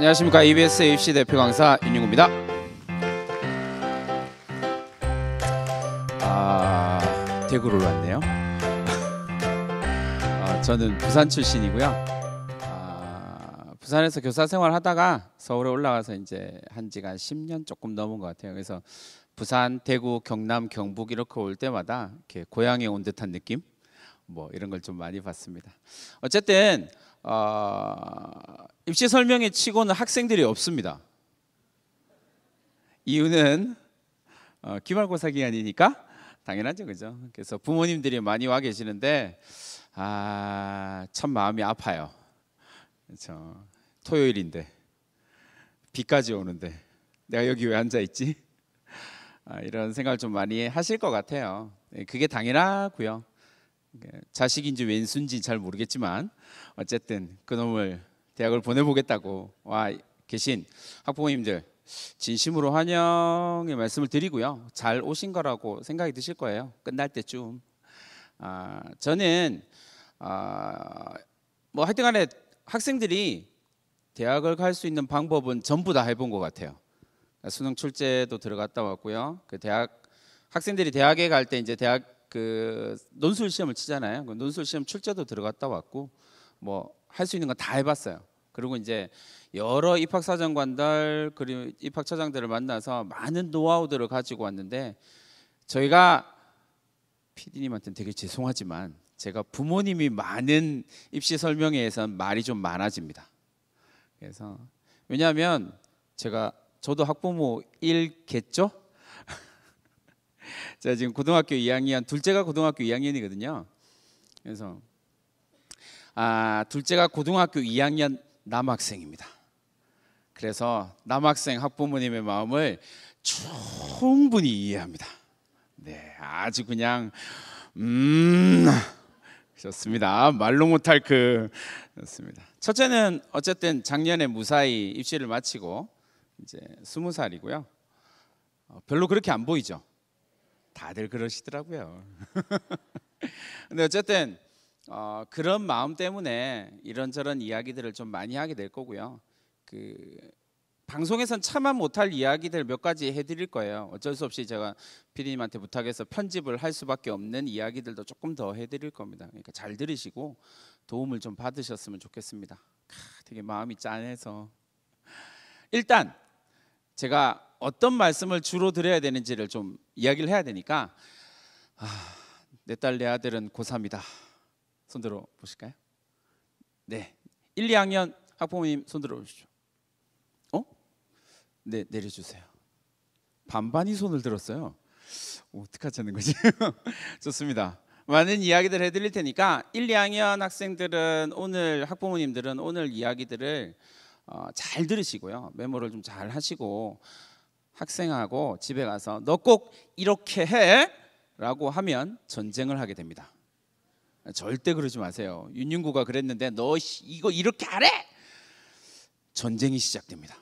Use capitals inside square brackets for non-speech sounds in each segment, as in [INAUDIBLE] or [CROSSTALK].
안녕하십니까 EBS AFC 대표 강사 윤용구입니다아 대구를 왔네요. [LAUGHS] 아, 저는 부산 출신이고요. 아, 부산에서 교사 생활 하다가 서울에 올라와서 이제 한 지가 10년 조금 넘은 것 같아요. 그래서 부산, 대구, 경남, 경북 이렇게 올 때마다 이렇게 고향에 온 듯한 느낌, 뭐 이런 걸 좀 많이 봤습니다. 어쨌든 어, 입시 설명회 치고는 학생들이 없습니다. 이유는 어, 기말고사 기간이니까 당연하죠, 그죠? 그래서 부모님들이 많이 와 계시는데 아, 참 마음이 아파요. 그렇죠. 토요일인데 비까지 오는데 내가 여기 왜 앉아 있지? 아, 이런 생각을 좀 많이 하실 것 같아요. 네, 그게 당연하고요. 예, 자식인지 왼수인지 잘 모르겠지만 어쨌든 그놈을 대학을 보내보겠다고 와 계신 학부모님들 진심으로 환영의 말씀을 드리고요. 잘 오신 거라고 생각이 드실 거예요. 끝날 때쯤. 아, 저는 아, 뭐 하여튼간에 학생들이 대학을 갈 수 있는 방법은 전부 다 해본 것 같아요. 그러니까 수능 출제도 들어갔다 왔고요. 그 대학 학생들이 대학에 갈 때 이제 대학 그 논술 시험을 치잖아요. 그 논술 시험 출제도 들어갔다 왔고 뭐 할 수 있는 건 다 해봤어요. 그리고 이제 여러 입학 사정관들 그리고 입학 처장들을 만나서 많은 노하우들을 가지고 왔는데 저희가 PD님한테는 되게 죄송하지만 제가 부모님이 많은 입시 설명회에선 말이 좀 많아집니다. 그래서 왜냐하면 제가 저도 학부모 1겠죠? 제가 지금 고등학교 2학년 둘째가 고등학교 2학년이거든요. 그래서 아 둘째가 고등학교 2학년 남학생입니다. 그래서 남학생 학부모님의 마음을 충분히 이해합니다. 네, 아주 그냥 음 좋습니다. 말로 못할 그 좋습니다. 첫째는 어쨌든 작년에 무사히 입시를 마치고 이제 스무 살이고요. 어, 별로 그렇게 안 보이죠. 다들 그러시더라고요. [LAUGHS] 근데 어쨌든 어, 그런 마음 때문에 이런저런 이야기들을 좀 많이 하게 될 거고요. 그 방송에선 참아 못할 이야기들 몇 가지 해드릴 거예요. 어쩔 수 없이 제가 피디님한테 부탁해서 편집을 할 수밖에 없는 이야기들도 조금 더 해드릴 겁니다. 그러니까 잘 들으시고 도움을 좀 받으셨으면 좋겠습니다. 되게 마음이 짠해서 일단 제가 어떤 말씀을 주로 드려야 되는지를 좀 이야기를 해야 되니까 아, 내딸내 내 아들은 고삼이다손 들어 보실까요? 네 1, 2학년 학부모님 손 들어 보시죠 어? 네 내려주세요 반반이 손을 들었어요 어떻 하자는 거지? [LAUGHS] 좋습니다 많은 이야기들 해드릴 테니까 1, 2학년 학생들은 오늘 학부모님들은 오늘 이야기들을 어, 잘 들으시고요. 메모를 좀 잘 하시고 학생하고 집에 가서 너 꼭 이렇게 해라고 하면 전쟁을 하게 됩니다. 절대 그러지 마세요. 윤윤구가 그랬는데 너 이거 이렇게 하래. 전쟁이 시작됩니다.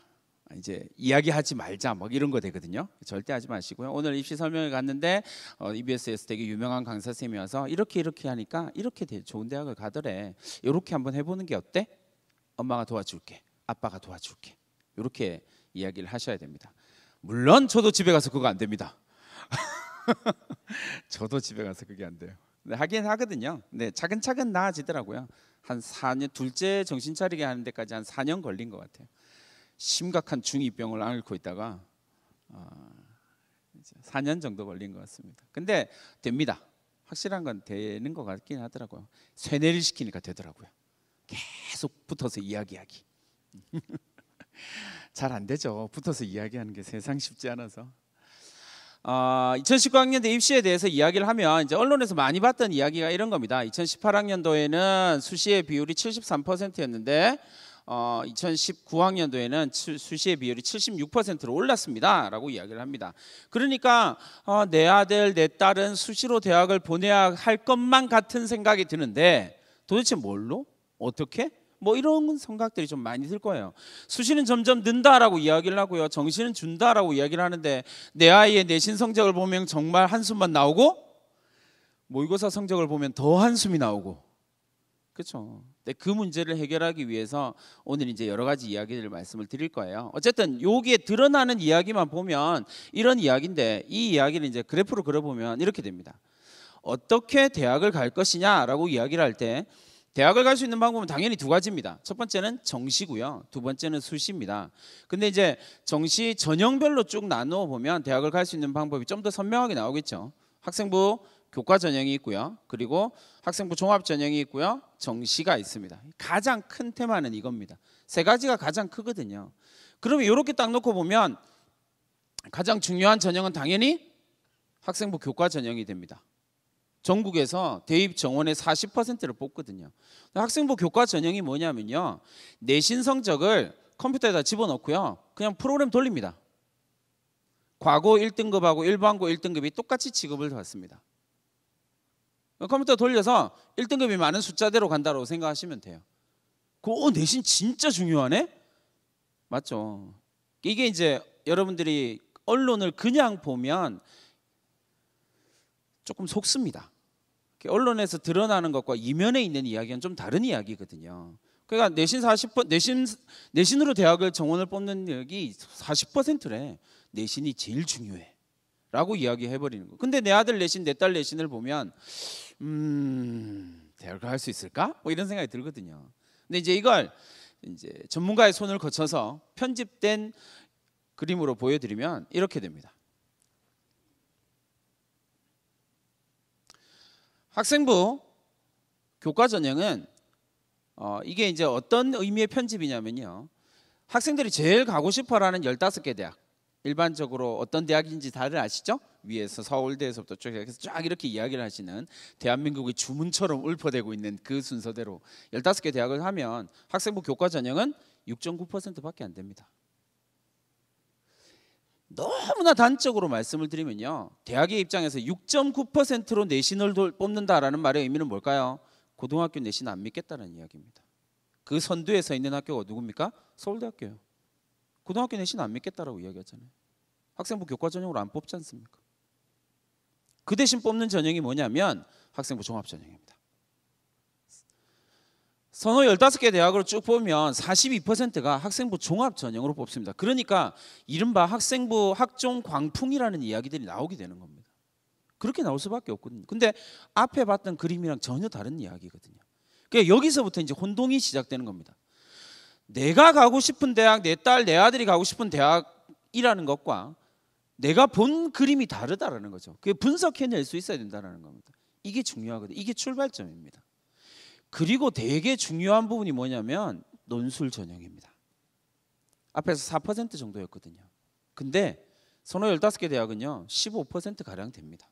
이제 이야기하지 말자 뭐 이런 거 되거든요. 절대 하지 마시고요. 오늘 입시 설명회 갔는데 어, EBS에서 되게 유명한 강사 선생님이 와서 이렇게 이렇게 하니까 이렇게 좋은 대학을 가더래. 이렇게 한번 해보는 게 어때? 엄마가 도와줄게. 아빠가 도와줄게. 이렇게 이야기를 하셔야 됩니다. 물론 저도 집에 가서 그거 안 됩니다. [LAUGHS] 저도 집에 가서 그게 안 돼요. 네, 하긴 하거든요. 네, 차근차근 나아지더라고요. 한 4년 둘째 정신 차리게 하는 데까지 한 4년 걸린 것 같아요. 심각한 중이병을 앓고 있다가 어, 4년 정도 걸린 것 같습니다. 근데 됩니다. 확실한 건 되는 것 같긴 하더라고요. 세뇌를 시키니까 되더라고요. 계속 붙어서 이야기하기. [LAUGHS] 잘안 되죠. 붙어서 이야기하는 게 세상 쉽지 않아서. 어, 2019학년 도 입시에 대해서 이야기를 하면 이제 언론에서 많이 봤던 이야기가 이런 겁니다. 2018학년도에는 수시의 비율이 73%였는데 어, 2019학년도에는 수시의 비율이 76%로 올랐습니다라고 이야기를 합니다. 그러니까 어, 내 아들 내 딸은 수시로 대학을 보내야 할 것만 같은 생각이 드는데 도대체 뭘로 어떻게 뭐 이런 생각들이 좀 많이 들 거예요. 수시는 점점 는다라고 이야기를 하고요. 정시는 준다라고 이야기를 하는데 내 아이의 내신 성적을 보면 정말 한숨만 나오고 모의고사 성적을 보면 더 한숨이 나오고 그렇죠. 근데 그 문제를 해결하기 위해서 오늘 이제 여러 가지 이야기들을 말씀을 드릴 거예요. 어쨌든 여기에 드러나는 이야기만 보면 이런 이야기인데 이 이야기를 이제 그래프로 그려보면 이렇게 됩니다. 어떻게 대학을 갈 것이냐라고 이야기를 할때 대학을 갈 수 있는 방법은 당연히 두 가지입니다. 첫 번째는 정시고요. 두 번째는 수시입니다. 근데 이제 정시 전형별로 쭉 나누어 보면 대학을 갈 수 있는 방법이 좀 더 선명하게 나오겠죠. 학생부 교과 전형이 있고요. 그리고 학생부 종합 전형이 있고요. 정시가 있습니다. 가장 큰 테마는 이겁니다. 세 가지가 가장 크거든요. 그러면 이렇게 딱 놓고 보면 가장 중요한 전형은 당연히 학생부 교과 전형이 됩니다. 전국에서 대입 정원의 40%를 뽑거든요. 학생부 교과 전형이 뭐냐면요. 내신 성적을 컴퓨터에다 집어넣고요. 그냥 프로그램 돌립니다. 과거 1등급하고 일반고 1등급이 똑같이 취급을 받습니다. 컴퓨터 돌려서 1등급이 많은 숫자대로 간다고 생각하시면 돼요. 그 어, 내신 진짜 중요하네? 맞죠. 이게 이제 여러분들이 언론을 그냥 보면 조금 속습니다. 언론에서 드러나는 것과 이면에 있는 이야기는 좀 다른 이야기거든요. 그러니까 내신 40% 내신 내신으로 대학을 정원을 뽑는 여기 40%래. 내신이 제일 중요해. 라고 이야기해 버리는 거. 근데 내 아들 내신, 내 딸 내신을 보면 음, 대학을 할 수 있을까? 뭐 이런 생각이 들거든요. 근데 이제 이걸 이제 전문가의 손을 거쳐서 편집된 그림으로 보여드리면 이렇게 됩니다. 학생부 교과 전형은 어, 이게 이제 어떤 의미의 편집이냐면요. 학생들이 제일 가고 싶어라는 15개 대학. 일반적으로 어떤 대학인지 다들 아시죠? 위에서 서울대에서부터 쭉 해서 쫙 이렇게 이야기를 하시는 대한민국의 주문처럼 울퍼대고 있는 그 순서대로 15개 대학을 하면 학생부 교과 전형은 6.9%밖에 안 됩니다. 너무나 단적으로 말씀을 드리면요. 대학의 입장에서 6.9%로 내신을 뽑는다라는 말의 의미는 뭘까요? 고등학교 내신 안 믿겠다는 이야기입니다. 그 선두에 서 있는 학교가 누굽니까? 서울대학교요. 고등학교 내신 안 믿겠다라고 이야기하잖아요. 학생부 교과 전형으로 안 뽑지 않습니까? 그 대신 뽑는 전형이 뭐냐면 학생부 종합 전형입니다. 선호 15개 대학으로 쭉 보면 42%가 학생부 종합 전형으로 뽑습니다. 그러니까 이른바 학생부 학종 광풍이라는 이야기들이 나오게 되는 겁니다. 그렇게 나올 수밖에 없거든요. 근데 앞에 봤던 그림이랑 전혀 다른 이야기거든요. 그러니까 여기서부터 이제 혼동이 시작되는 겁니다. 내가 가고 싶은 대학, 내 딸, 내 아들이 가고 싶은 대학이라는 것과 내가 본 그림이 다르다라는 거죠. 그게 분석해낼 수 있어야 된다라는 겁니다. 이게 중요하거든요. 이게 출발점입니다. 그리고 되게 중요한 부분이 뭐냐면 논술 전형입니다. 앞에서 4% 정도였거든요. 근데 선호 15개 대학은요. 15% 가량 됩니다.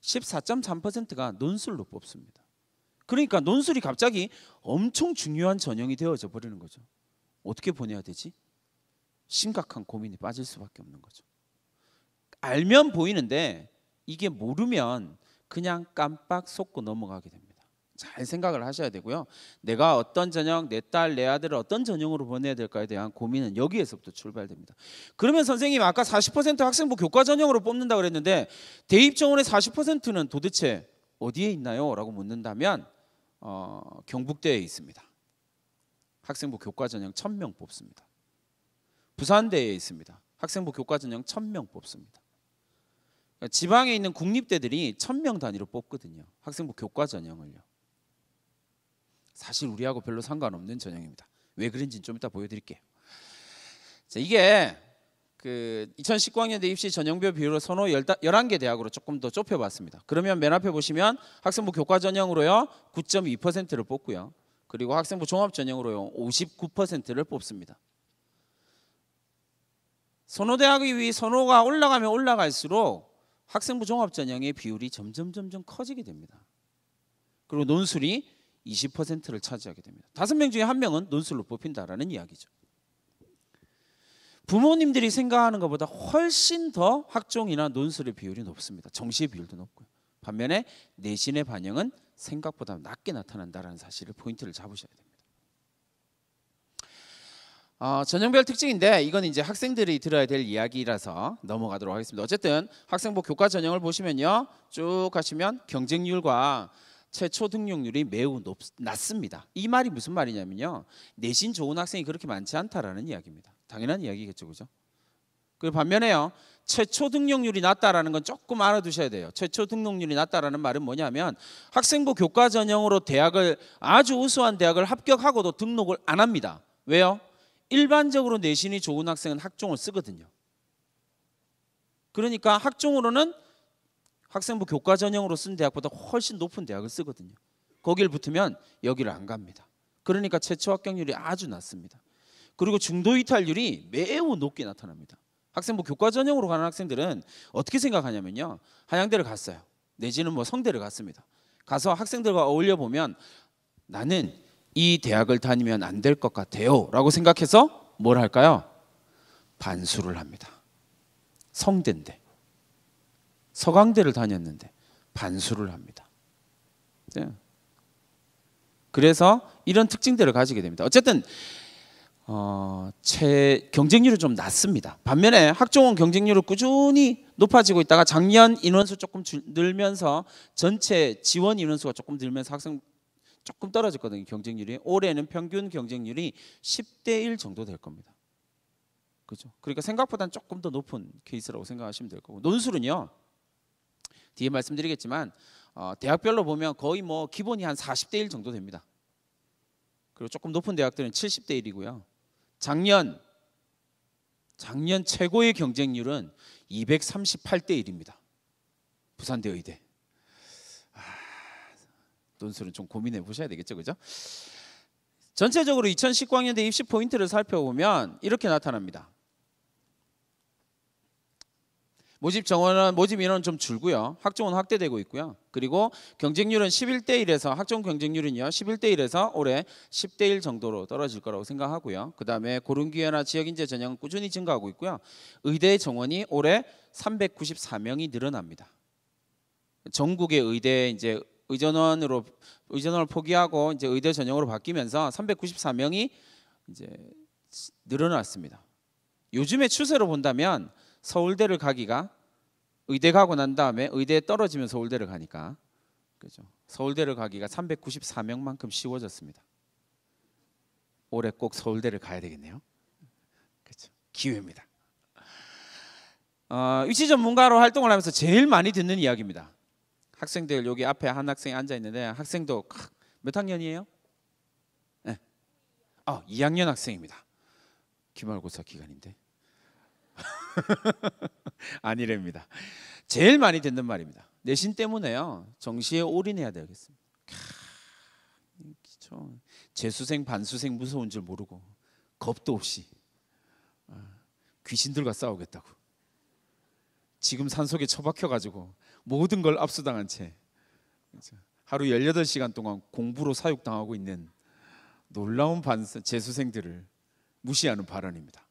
14.3%가 논술로 뽑습니다. 그러니까 논술이 갑자기 엄청 중요한 전형이 되어져 버리는 거죠. 어떻게 보내야 되지? 심각한 고민이 빠질 수밖에 없는 거죠. 알면 보이는데 이게 모르면 그냥 깜빡 속고 넘어가게 됩니다. 잘 생각을 하셔야 되고요. 내가 어떤 전형, 내 딸, 내 아들을 어떤 전형으로 보내야 될까에 대한 고민은 여기에서부터 출발됩니다. 그러면 선생님 아까 40% 학생부 교과 전형으로 뽑는다 그랬는데 대입 정원의 40%는 도대체 어디에 있나요? 라고 묻는다면 어, 경북대에 있습니다. 학생부 교과 전형 1000명 뽑습니다. 부산대에 있습니다. 학생부 교과 전형 1000명 뽑습니다. 그러니까 지방에 있는 국립대들이 1000명 단위로 뽑거든요. 학생부 교과 전형을요. 사실 우리하고 별로 상관없는 전형입니다. 왜 그런지 좀 이따 보여드릴게요. 자, 이게 그 2019학년대 입시 전형별 비율을 선호 11개 대학으로 조금 더 좁혀봤습니다. 그러면 맨 앞에 보시면 학생부 교과 전형으로요 9.2%를 뽑고요. 그리고 학생부 종합 전형으로요 59%를 뽑습니다. 선호 대학의 위 선호가 올라가면 올라갈수록 학생부 종합 전형의 비율이 점점 점점 커지게 됩니다. 그리고 논술이 20%를 차지하게 됩니다. 다섯 명 중에 한 명은 논술로 뽑힌다라는 이야기죠. 부모님들이 생각하는 것보다 훨씬 더 학종이나 논술의 비율이 높습니다. 정시의 비율도 높고요. 반면에 내신의 반영은 생각보다 낮게 나타난다라는 사실을 포인트를 잡으셔야 됩니다. 어, 전형별 특징인데 이건 이제 학생들이 들어야 될 이야기라서 넘어가도록 하겠습니다. 어쨌든 학생부 교과 전형을 보시면요. 쭉 가시면 경쟁률과 최초 등록률이 매우 높, 낮습니다. 이 말이 무슨 말이냐면요. 내신 좋은 학생이 그렇게 많지 않다라는 이야기입니다. 당연한 이야기겠죠. 그죠? 그 반면에요. 최초 등록률이 낮다라는 건 조금 알아두셔야 돼요. 최초 등록률이 낮다라는 말은 뭐냐면 학생부 교과 전형으로 대학을 아주 우수한 대학을 합격하고도 등록을 안 합니다. 왜요? 일반적으로 내신이 좋은 학생은 학종을 쓰거든요. 그러니까 학종으로는 학생부 교과 전형으로 쓴 대학보다 훨씬 높은 대학을 쓰거든요. 거길 붙으면 여기를 안 갑니다. 그러니까 최초 합격률이 아주 낮습니다. 그리고 중도 이탈률이 매우 높게 나타납니다. 학생부 교과 전형으로 가는 학생들은 어떻게 생각하냐면요. 한양대를 갔어요. 내지는 뭐 성대를 갔습니다. 가서 학생들과 어울려 보면 나는 이 대학을 다니면 안 될 것 같아요라고 생각해서 뭘 할까요? 반수를 합니다. 성대인데. 서강대를 다녔는데 반수를 합니다. 네. 그래서 이런 특징들을 가지게 됩니다. 어쨌든 어, 경쟁률이 좀 낮습니다. 반면에 학종원 경쟁률은 꾸준히 높아지고 있다가 작년 인원수 조금 줄, 늘면서 전체 지원 인원수가 조금 늘면서 학생 조금 떨어졌거든요. 경쟁률이 올해는 평균 경쟁률이 10대 1 정도 될 겁니다. 그죠? 그러니까 생각보다는 조금 더 높은 케이스라고 생각하시면 될 거고 논술은요. 뒤에 말씀드리겠지만 어, 대학별로 보면 거의 뭐 기본이 한 40대 1 정도 됩니다. 그리고 조금 높은 대학들은 70대 1이고요. 작년 작년 최고의 경쟁률은 238대 1입니다. 부산대 의대. 아, 논술은 좀 고민해 보셔야 되겠죠, 그죠? 전체적으로 2019학년대 입시 포인트를 살펴보면 이렇게 나타납니다. 모집 정원은 모집 인원은 좀 줄고요. 학종은 확대되고 있고요. 그리고 경쟁률은 11대 1에서 학종 경쟁률은요. 11대 1에서 올해 10대 1 정도로 떨어질 거라고 생각하고요. 그다음에 고른기회나 지역 인재 전형은 꾸준히 증가하고 있고요. 의대 정원이 올해 394명이 늘어납니다. 전국의 의대 이제 의전원으로 의전원을 포기하고 이제 의대 전형으로 바뀌면서 394명이 이제 늘어났습니다. 요즘의 추세로 본다면 서울대를 가기가 의대 가고 난 다음에 의대에 떨어지면 서울대를 가니까 그죠. 서울대를 가기가 394명만큼 쉬워졌습니다. 올해 꼭 서울대를 가야 되겠네요. 그렇죠. 기회입니다. 어, 위치 전문가로 활동을 하면서 제일 많이 듣는 이야기입니다. 학생들 여기 앞에 한 학생이 앉아 있는데 학생도 몇 학년이에요? 네. 아, 2학년 학생입니다. 기말고사 기간인데. [LAUGHS] 아니랍니다. 제일 많이 듣는 말입니다. 내신 때문에요. 정시에 올인해야 되겠습니다. 좀 재수생 반수생 무서운 줄 모르고 겁도 없이 어, 귀신들과 싸우겠다고 지금 산속에 처박혀가지고 모든 걸 압수당한 채 하루 18시간 동안 공부로 사육당하고 있는 놀라운 반 재수생들을 무시하는 발언입니다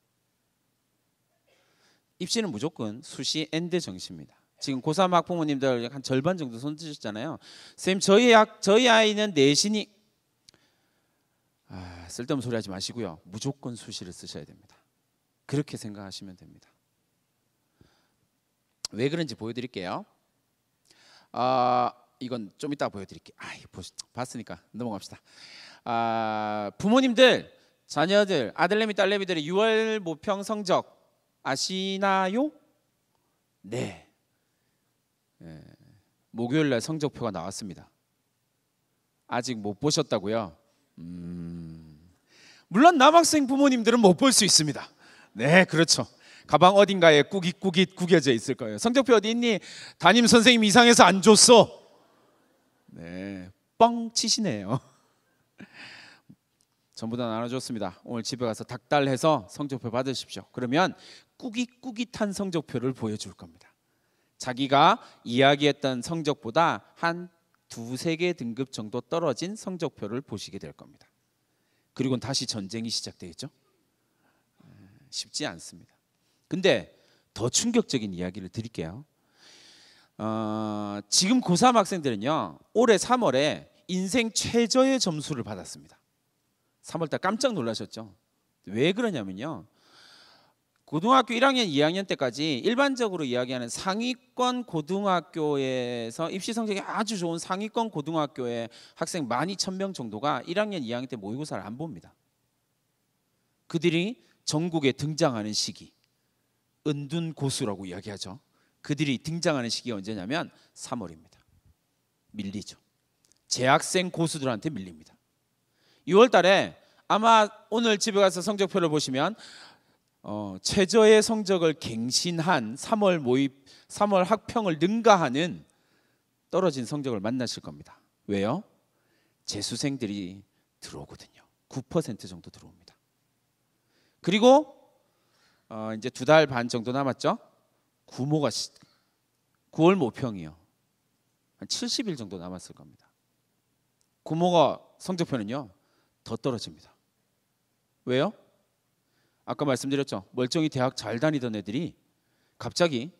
입시는 무조건 수시 앤드 정시입니다. 지금 고3 학부모님들 한 절반 정도 손드셨잖아요. 선생님 저희 학 저희 아이는 내신이 아, 쓸데없는 소리 하지 마시고요. 무조건 수시를 쓰셔야 됩니다. 그렇게 생각하시면 됩니다. 왜 그런지 보여드릴게요. 아, 이건 좀 이따 보여드릴게요. 아, 봤으니까 넘어갑시다. 아, 부모님들, 자녀들, 아들내미, 딸내미들의 6월 모평 성적 아시나요? 네. 네. 목요일 날 성적표가 나왔습니다. 아직 못 보셨다고요? 음... 물론 남학생 부모님들은 못 볼 수 있습니다. 네, 그렇죠. 가방 어딘가에 꾸깃꾸깃 구겨져 있을 거예요. 성적표 어디 있니? 담임 선생님 이상해서 안 줬어. 네, 뻥 치시네요. 전부 다 나눠줬습니다. 오늘 집에 가서 닭달해서 성적표 받으십시오. 그러면 꾸깃꾸깃한 성적표를 보여줄 겁니다. 자기가 이야기했던 성적보다 한 두세 개 등급 정도 떨어진 성적표를 보시게 될 겁니다. 그리고 다시 전쟁이 시작되겠죠? 쉽지 않습니다. 근데 더 충격적인 이야기를 드릴게요. 어, 지금 고3 학생들은요. 올해 3월에 인생 최저의 점수를 받았습니다. 3월달 깜짝 놀라셨죠. 왜 그러냐면요. 고등학교 1학년, 2학년 때까지 일반적으로 이야기하는 상위권 고등학교에서 입시 성적이 아주 좋은 상위권 고등학교의 학생 12,000명 정도가 1학년, 2학년 때 모의고사를 안 봅니다. 그들이 전국에 등장하는 시기, 은둔 고수라고 이야기하죠. 그들이 등장하는 시기가 언제냐면 3월입니다. 밀리죠. 재학생 고수들한테 밀립니다. 6월 달에 아마 오늘 집에 가서 성적표를 보시면 어, 최저의 성적을 갱신한 3월 모집 3월 학평을 능가하는 떨어진 성적을 만나실 겁니다. 왜요? 재수생들이 들어오거든요. 9% 정도 들어옵니다. 그리고 어, 이제 두 달 반 정도 남았죠. 구모가 9월 모평이요. 한 70일 정도 남았을 겁니다. 구모가 성적표는요. 더 떨어집니다. 왜요? 아까 말씀드렸죠. 멀쩡히 대학 잘 다니던 애들이 갑자기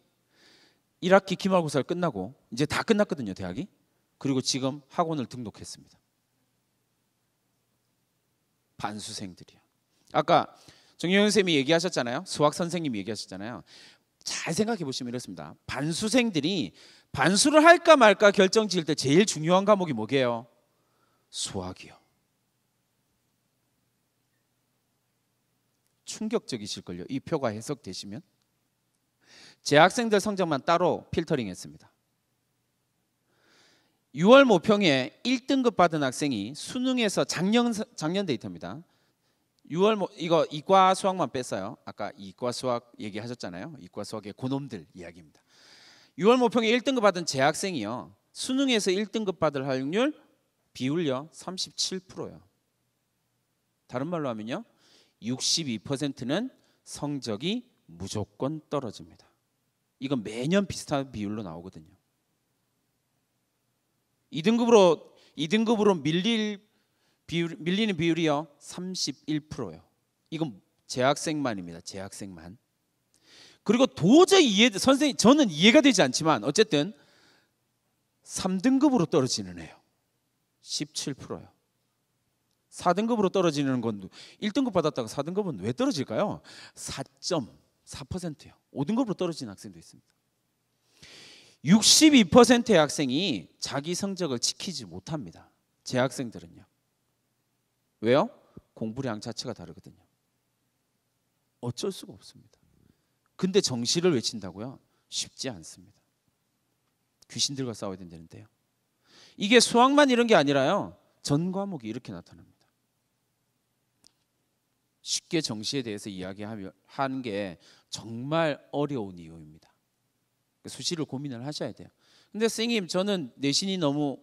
1학기 기말고사를 끝나고 이제 다 끝났거든요, 대학이. 그리고 지금 학원을 등록했습니다. 반수생들이야. 아까 정영현 선생님이 얘기하셨잖아요. 수학 선생님이 얘기하셨잖아요. 잘 생각해 보시면 이렇습니다. 반수생들이 반수를 할까 말까 결정 지을 때 제일 중요한 과목이 뭐게요? 수학이요. 충격적이실걸요. 이 표가 해석되시면. 제 학생들 성적만 따로 필터링했습니다. 6월 모평에 1등급 받은 학생이 수능에서 작년 작년 데이터입니다. 6월 모, 이거 이과 수학만 뺐어요. 아까 이과 수학 얘기하셨잖아요. 이과 수학의 고놈들 이야기입니다. 6월 모평에 1등급 받은 재학생이요. 수능에서 1등급 받을 확률 비율요 37%요. 다른 말로 하면요. 62%는 성적이 무조건 떨어집니다. 이건 매년 비슷한 비율로 나오거든요. 2등급으로 2등급으로 밀릴 비율 밀리는 비율이요. 3 1요 이건 재학생만입니다. 재학생만. 그리고 도저히 이해 선생님 저는 이해가 되지 않지만 어쨌든 3등급으로 떨어지는 애요. 17%요. 4등급으로 떨어지는 건 1등급 받았다고 4등급은 왜 떨어질까요? 4 4요 5등급으로 떨어지 학생도 있습니다. 62%의 학생이 자기 성적을 지키지 못합니다. 제 학생들은요. 왜요? 공부량 자체가 다르거든요. 어쩔 수가 없습니다. 근데 정시를 외친다고요? 쉽지 않습니다. 귀신들과 싸워야 된다는데요. 이게 수학만 이런 게 아니라요. 전 과목이 이렇게 나타납니다. 쉽게 정시에 대해서 이야기하는 게 정말 어려운 이유입니다. 수시를 고민을 하셔야 돼요. 근데 선생님 저는 내신이 너무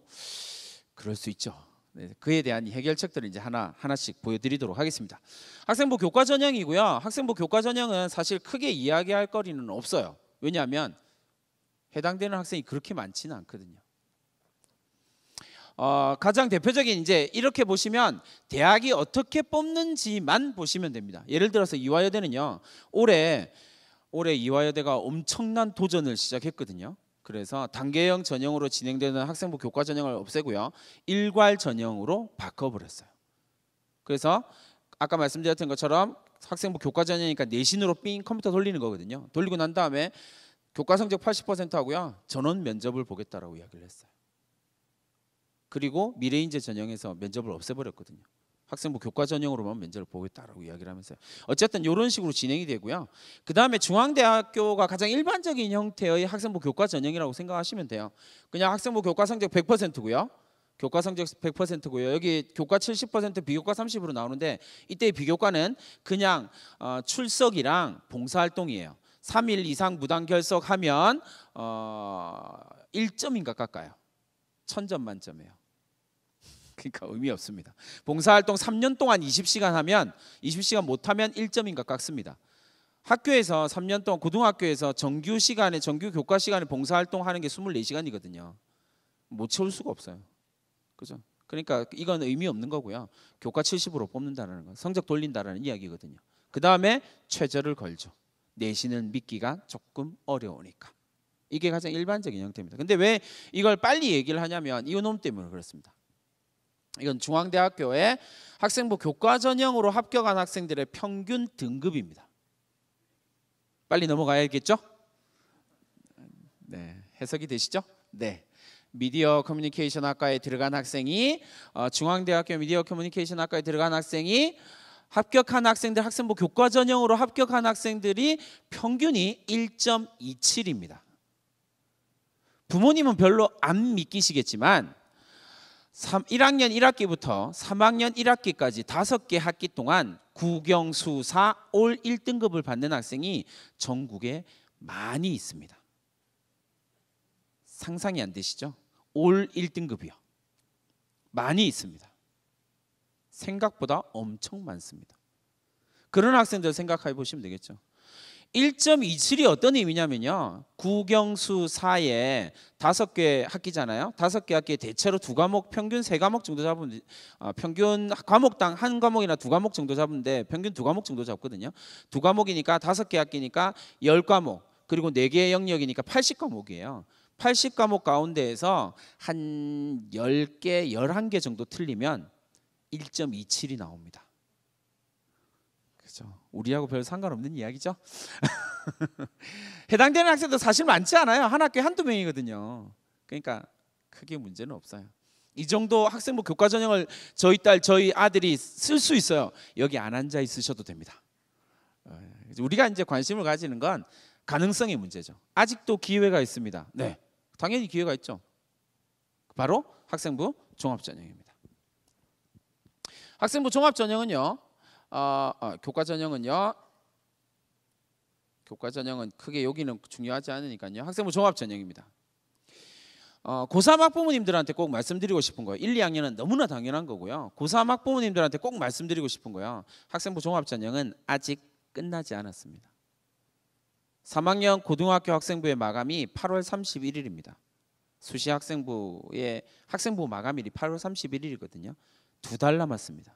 그럴 수 있죠. 네, 그에 대한 해결책들을 이제 하나 하나씩 보여드리도록 하겠습니다. 학생부 교과 전형이고요. 학생부 교과 전형은 사실 크게 이야기할 거리는 없어요. 왜냐하면 해당되는 학생이 그렇게 많지는 않거든요. 어, 가장 대표적인 이제 이렇게 보시면 대학이 어떻게 뽑는지만 보시면 됩니다. 예를 들어서 이화여대는요. 올해 올해 이화여대가 엄청난 도전을 시작했거든요. 그래서 단계형 전형으로 진행되는 학생부 교과 전형을 없애고요. 일괄 전형으로 바꿔버렸어요. 그래서 아까 말씀드렸던 것처럼 학생부 교과 전형이니까 내신으로 삥 컴퓨터 돌리는 거거든요. 돌리고 난 다음에 교과 성적 80% 하고요. 전원 면접을 보겠다라고 이야기를 했어요. 그리고 미래인재 전형에서 면접을 없애버렸거든요. 학생부 교과 전형으로만 면접을 보겠다라고 이야기를 하면서요. 어쨌든 이런 식으로 진행이 되고요. 그 다음에 중앙대학교가 가장 일반적인 형태의 학생부 교과 전형이라고 생각하시면 돼요. 그냥 학생부 교과 성적 100%고요. 교과 성적 100%고요. 여기 교과 70% 비교과 30으로 나오는데 이때 비교과는 그냥 어, 출석이랑 봉사활동이에요. 3일 이상 무단 결석하면 어, 1점인가 깎아요. 천점 만점이에요. [LAUGHS] 그러니까 의미 없습니다. 봉사활동 3년 동안 20시간 하면 20시간 못하면 1점인가 깎습니다. 학교에서 3년 동안 고등학교에서 정규 시간에 정규 교과 시간에 봉사활동 하는 게 24시간이거든요. 못 채울 수가 없어요. 그죠? 그러니까 이건 의미 없는 거고요. 교과 70으로 뽑는다는 거, 성적 돌린다라는 이야기거든요. 그 다음에 최저를 걸죠. 내신은 믿기가 조금 어려우니까. 이게 가장 일반적인 형태입니다. 근데 왜 이걸 빨리 얘기를 하냐면 이놈 때문에 그렇습니다. 이건 중앙대학교의 학생부 교과 전형으로 합격한 학생들의 평균 등급입니다. 빨리 넘어가야겠죠? 네, 해석이 되시죠? 네. 미디어 커뮤니케이션 학과에 들어간 학생이 어, 중앙대학교 미디어 커뮤니케이션 학과에 들어간 학생이 합격한 학생들 학생부 교과 전형으로 합격한 학생들이 평균이 1.27입니다. 부모님은 별로 안 믿기시겠지만 3, 1학년 1학기부터 3학년 1학기까지 5개 학기 동안 국영수사 올 1등급을 받는 학생이 전국에 많이 있습니다. 상상이 안 되시죠? 올 1등급이요. 많이 있습니다. 생각보다 엄청 많습니다. 그런 학생들 생각해 보시면 되겠죠. 1.27이 어떤 의미냐면요. 구경수 사에 다섯 개 학기잖아요. 다섯 개 학기에 대체로 두 과목 평균 세 과목 정도 잡은면 아, 평균 과목당 한 과목이나 두 과목 정도 잡는데 평균 두 과목 정도 잡거든요. 두 과목이니까 다섯 개 학기니까 열 과목 그리고 네 개의 영역이니까 팔십 과목이에요. 팔십 과목 가운데에서 한 열 개 열한 개 정도 틀리면 1.27이 나옵니다. 그죠? 우리하고 별 상관없는 이야기죠. [LAUGHS] 해당되는 학생도 사실 많지 않아요. 한 학교에 한두 명이거든요. 그러니까 크게 문제는 없어요. 이 정도 학생부 교과 전형을 저희 딸, 저희 아들이 쓸 수 있어요. 여기 안 앉아 있으셔도 됩니다. 어, 우리가 이제 관심을 가지는 건 가능성의 문제죠. 아직도 기회가 있습니다. 네, 당연히 기회가 있죠. 바로 학생부 종합 전형입니다. 학생부 종합 전형은요. 어, 어, 교과 전형은요. 교과 전형은 크게 여기는 중요하지 않으니까요. 학생부 종합 전형입니다. 어, 고3 학부모님들한테 꼭 말씀드리고 싶은 거예요. 1, 2학년은 너무나 당연한 거고요. 고3 학부모님들한테 꼭 말씀드리고 싶은 거예요. 학생부 종합 전형은 아직 끝나지 않았습니다. 3학년 고등학교 학생부의 마감이 8월 31일입니다. 수시 학생부의 학생부 마감일이 8월 31일이거든요. 두 달 남았습니다.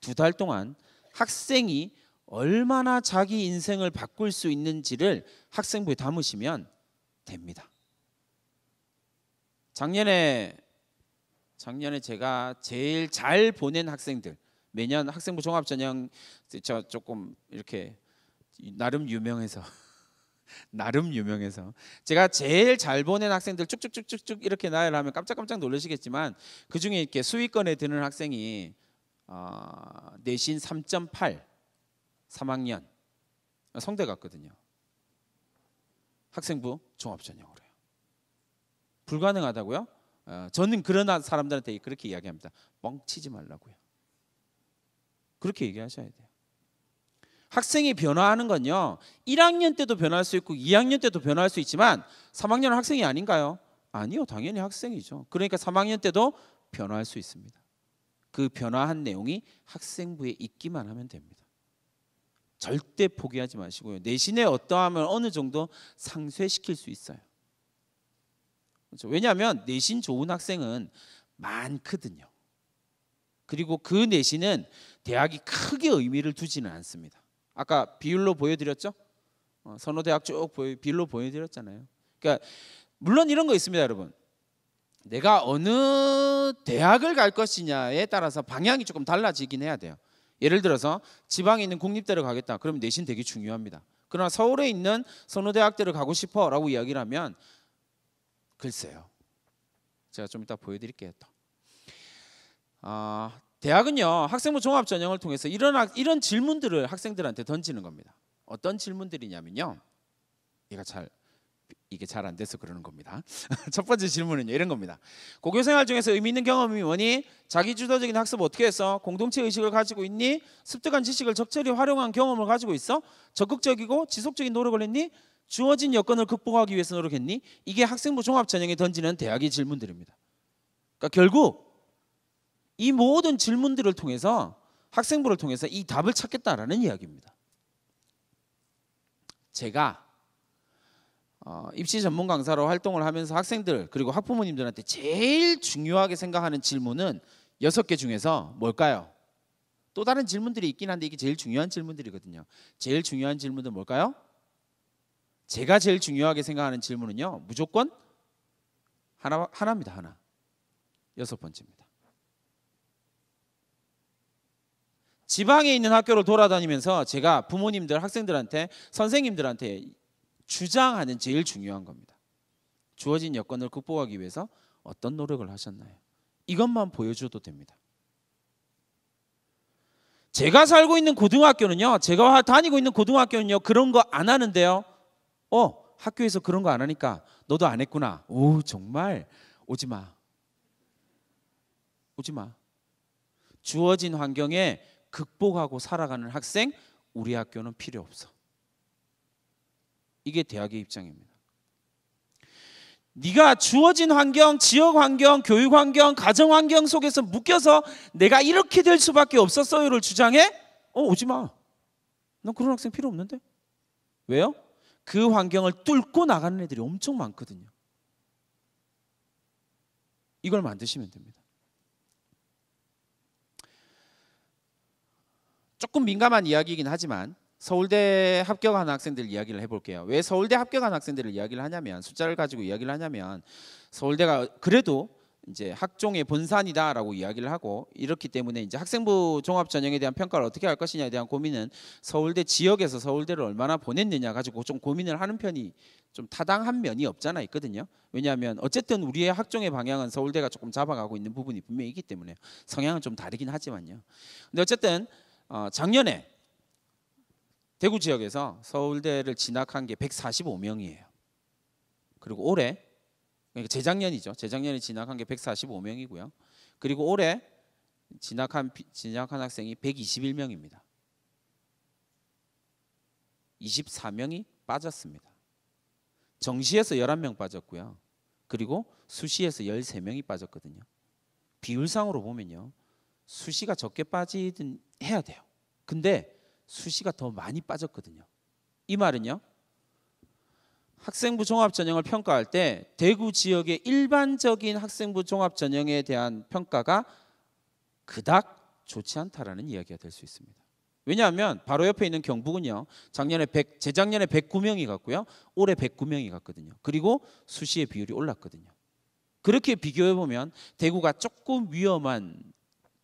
두달 동안 학생이 얼마나 자기 인생을 바꿀 수 있는지를 학생부에 담으시면 됩니다. 작년에 작년에 제가 제일 잘 보낸 학생들 매년 학생부 종합 전형 저 조금 이렇게 나름 유명해서 [LAUGHS] 나름 유명해서 제가 제일 잘 보낸 학생들 쭉쭉쭉쭉쭉 이렇게 나열하면 깜짝깜짝 놀라시겠지만 그 중에 이렇게 수위권에 드는 학생이 어, 내신 3.8 3학년 아, 성대 갔거든요 학생부 종합전형으로요. 불가능하다고요? 어, 저는 그런 사람들한테 그렇게 이야기합니다. 멍치지 말라고요. 그렇게 얘기하셔야 돼요. 학생이 변화하는 건요. 1학년 때도 변할 수 있고 2학년 때도 변할 수 있지만 3학년 학생이 아닌가요? 아니요. 당연히 학생이죠. 그러니까 3학년 때도 변화할 수 있습니다. 그 변화한 내용이 학생부에 있기만 하면 됩니다. 절대 포기하지 마시고요. 내신에 어떠하면 어느 정도 상쇄시킬 수 있어요. 그렇죠? 왜냐하면 내신 좋은 학생은 많거든요. 그리고 그 내신은 대학이 크게 의미를 두지는 않습니다. 아까 비율로 보여드렸죠? 어, 선호대학 쭉 비율로 보여드렸잖아요. 그러니까 물론 이런 거 있습니다, 여러분. 내가 어느 대학을 갈 것이냐에 따라서 방향이 조금 달라지긴 해야 돼요. 예를 들어서 지방에 있는 국립대를 가겠다. 그럼 내신 되게 중요합니다. 그러나 서울에 있는 선호대학대를 가고 싶어라고 이야기를 하면 글쎄요. 제가 좀 이따 보여드릴게요. 또. 아, 대학은요 학생부 종합 전형을 통해서 이런 이런 질문들을 학생들한테 던지는 겁니다. 어떤 질문들이냐면요. 얘가 잘 이게 잘 안 돼서 그러는 겁니다. [LAUGHS] 첫 번째 질문은 이런 겁니다. 고교 생활 중에서 의미 있는 경험이 뭐니? 자기주도적인 학습 어떻게 했어? 공동체 의식을 가지고 있니? 습득한 지식을 적절히 활용한 경험을 가지고 있어? 적극적이고 지속적인 노력을 했니? 주어진 여건을 극복하기 위해서 노력했니? 이게 학생부 종합 전형에 던지는 대학의 질문들입니다. 그러니까 결국 이 모든 질문들을 통해서 학생부를 통해서 이 답을 찾겠다라는 이야기입니다. 제가 어, 입시 전문 강사로 활동을 하면서 학생들 그리고 학부모님들한테 제일 중요하게 생각하는 질문은 여섯 개 중에서 뭘까요? 또 다른 질문들이 있긴 한데 이게 제일 중요한 질문들이거든요. 제일 중요한 질문은 뭘까요? 제가 제일 중요하게 생각하는 질문은요. 무조건 하나 하나입니다. 하나. 여섯 번째입니다. 지방에 있는 학교를 돌아다니면서 제가 부모님들, 학생들한테, 선생님들한테 주장하는 제일 중요한 겁니다. 주어진 여건을 극복하기 위해서 어떤 노력을 하셨나요? 이것만 보여줘도 됩니다. 제가 살고 있는 고등학교는요, 제가 다니고 있는 고등학교는요, 그런 거 안 하는데요. 어, 학교에서 그런 거 안 하니까 너도 안 했구나. 오, 정말 오지 마. 오지 마. 주어진 환경에 극복하고 살아가는 학생 우리 학교는 필요 없어. 이게 대학의 입장입니다. 네가 주어진 환경, 지역 환경, 교육 환경, 가정 환경 속에서 묶여서 내가 이렇게 될 수밖에 없었어요를 주장해? 어, 오지 마. 난 그런 학생 필요 없는데. 왜요? 그 환경을 뚫고 나가는 애들이 엄청 많거든요. 이걸 만드시면 됩니다. 조금 민감한 이야기이긴 하지만 서울대 합격한 학생들 이야기를 해볼게요. 왜 서울대 합격한 학생들을 이야기를 하냐면 숫자를 가지고 이야기를 하냐면 서울대가 그래도 이제 학종의 본산이다라고 이야기를 하고 이렇기 때문에 이제 학생부 종합 전형에 대한 평가를 어떻게 할 것이냐에 대한 고민은 서울대 지역에서 서울대를 얼마나 보냈느냐 가지고 좀 고민을 하는 편이 좀 타당한 면이 없잖아 있거든요. 왜냐하면 어쨌든 우리의 학종의 방향은 서울대가 조금 잡아가고 있는 부분이 분명히 있기 때문에 성향은 좀 다르긴 하지만요. 근데 어쨌든 어, 작년에 대구 지역에서 서울대를 진학한 게 145명이에요. 그리고 올해 그러니까 재작년이죠. 재작년에 진학한 게 145명이고요. 그리고 올해 진학한 진학한 학생이 121명입니다. 24명이 빠졌습니다. 정시에서 11명 빠졌고요. 그리고 수시에서 13명이 빠졌거든요. 비율상으로 보면요. 수시가 적게 빠지든 해야 돼요. 근데 수시가 더 많이 빠졌거든요. 이 말은요. 학생부 종합 전형을 평가할 때 대구 지역의 일반적인 학생부 종합 전형에 대한 평가가 그닥 좋지 않다라는 이야기가 될 수 있습니다. 왜냐하면 바로 옆에 있는 경북은요. 작년에 100, 재작년에 109명이 갔고요. 올해 109명이 갔거든요. 그리고 수시의 비율이 올랐거든요. 그렇게 비교해 보면 대구가 조금 위험한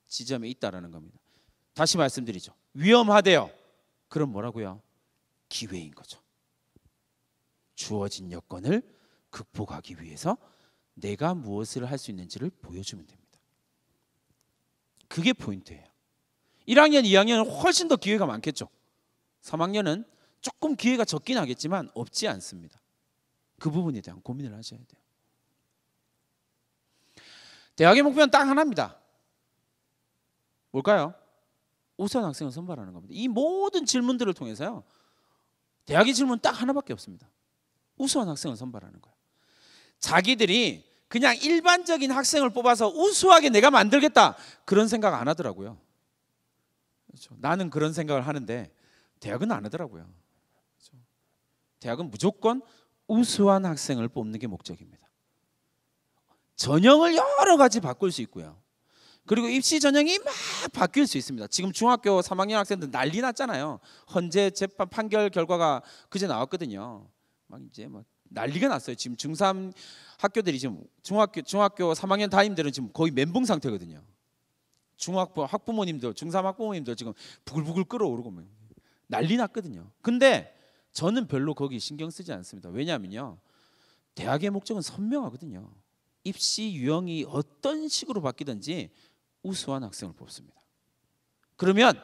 지점에 있다라는 겁니다. 다시 말씀드리죠. 위험하대요. 그럼 뭐라고요? 기회인 거죠. 주어진 여건을 극복하기 위해서 내가 무엇을 할 수 있는지를 보여주면 됩니다. 그게 포인트예요. 1학년, 2학년 훨씬 더 기회가 많겠죠. 3학년은 조금 기회가 적긴 하겠지만 없지 않습니다. 그 부분에 대한 고민을 하셔야 돼요. 대학의 목표는 딱 하나입니다. 뭘까요? 우수한 학생을 선발하는 겁니다. 이 모든 질문들을 통해서요. 대학의 질문 딱 하나밖에 없습니다. 우수한 학생을 선발하는 거예요. 자기들이 그냥 일반적인 학생을 뽑아서 우수하게 내가 만들겠다 그런 생각 안 하더라고요. 그렇죠. 나는 그런 생각을 하는데 대학은 안 하더라고요. 그렇죠. 대학은 무조건 우수한 학생을 뽑는 게 목적입니다. 전형을 여러 가지 바꿀 수 있고요. 그리고 입시 전형이 막 바뀔 수 있습니다. 지금 중학교 3학년 학생들 난리 났잖아요. 헌재 재판 판결 결과가 그제 나왔거든요. 막 이제 막 뭐 난리가 났어요. 지금 중3 학교들이 지금 중학교 중학교 3학년 담임들은 지금 거의 멘붕 상태거든요. 중학부 학부모님들, 중3 학부모님들 지금 부글부글 끓어오르고 난리 났거든요. 근데 저는 별로 거기 신경 쓰지 않습니다. 왜냐면요. 대학의 목적은 선명하거든요. 입시 유형이 어떤 식으로 바뀌든지 우수한 학생을 뽑습니다. 그러면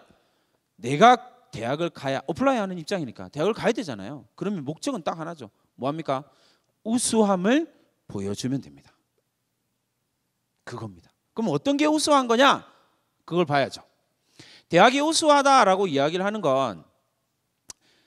내가 대학을 가야 어플라이 하는 입장이니까 대학을 가야 되잖아요. 그러면 목적은 딱 하나죠. 뭐 합니까? 우수함을 보여주면 됩니다. 그겁니다. 그럼 어떤 게 우수한 거냐? 그걸 봐야죠. 대학이 우수하다라고 이야기를 하는 건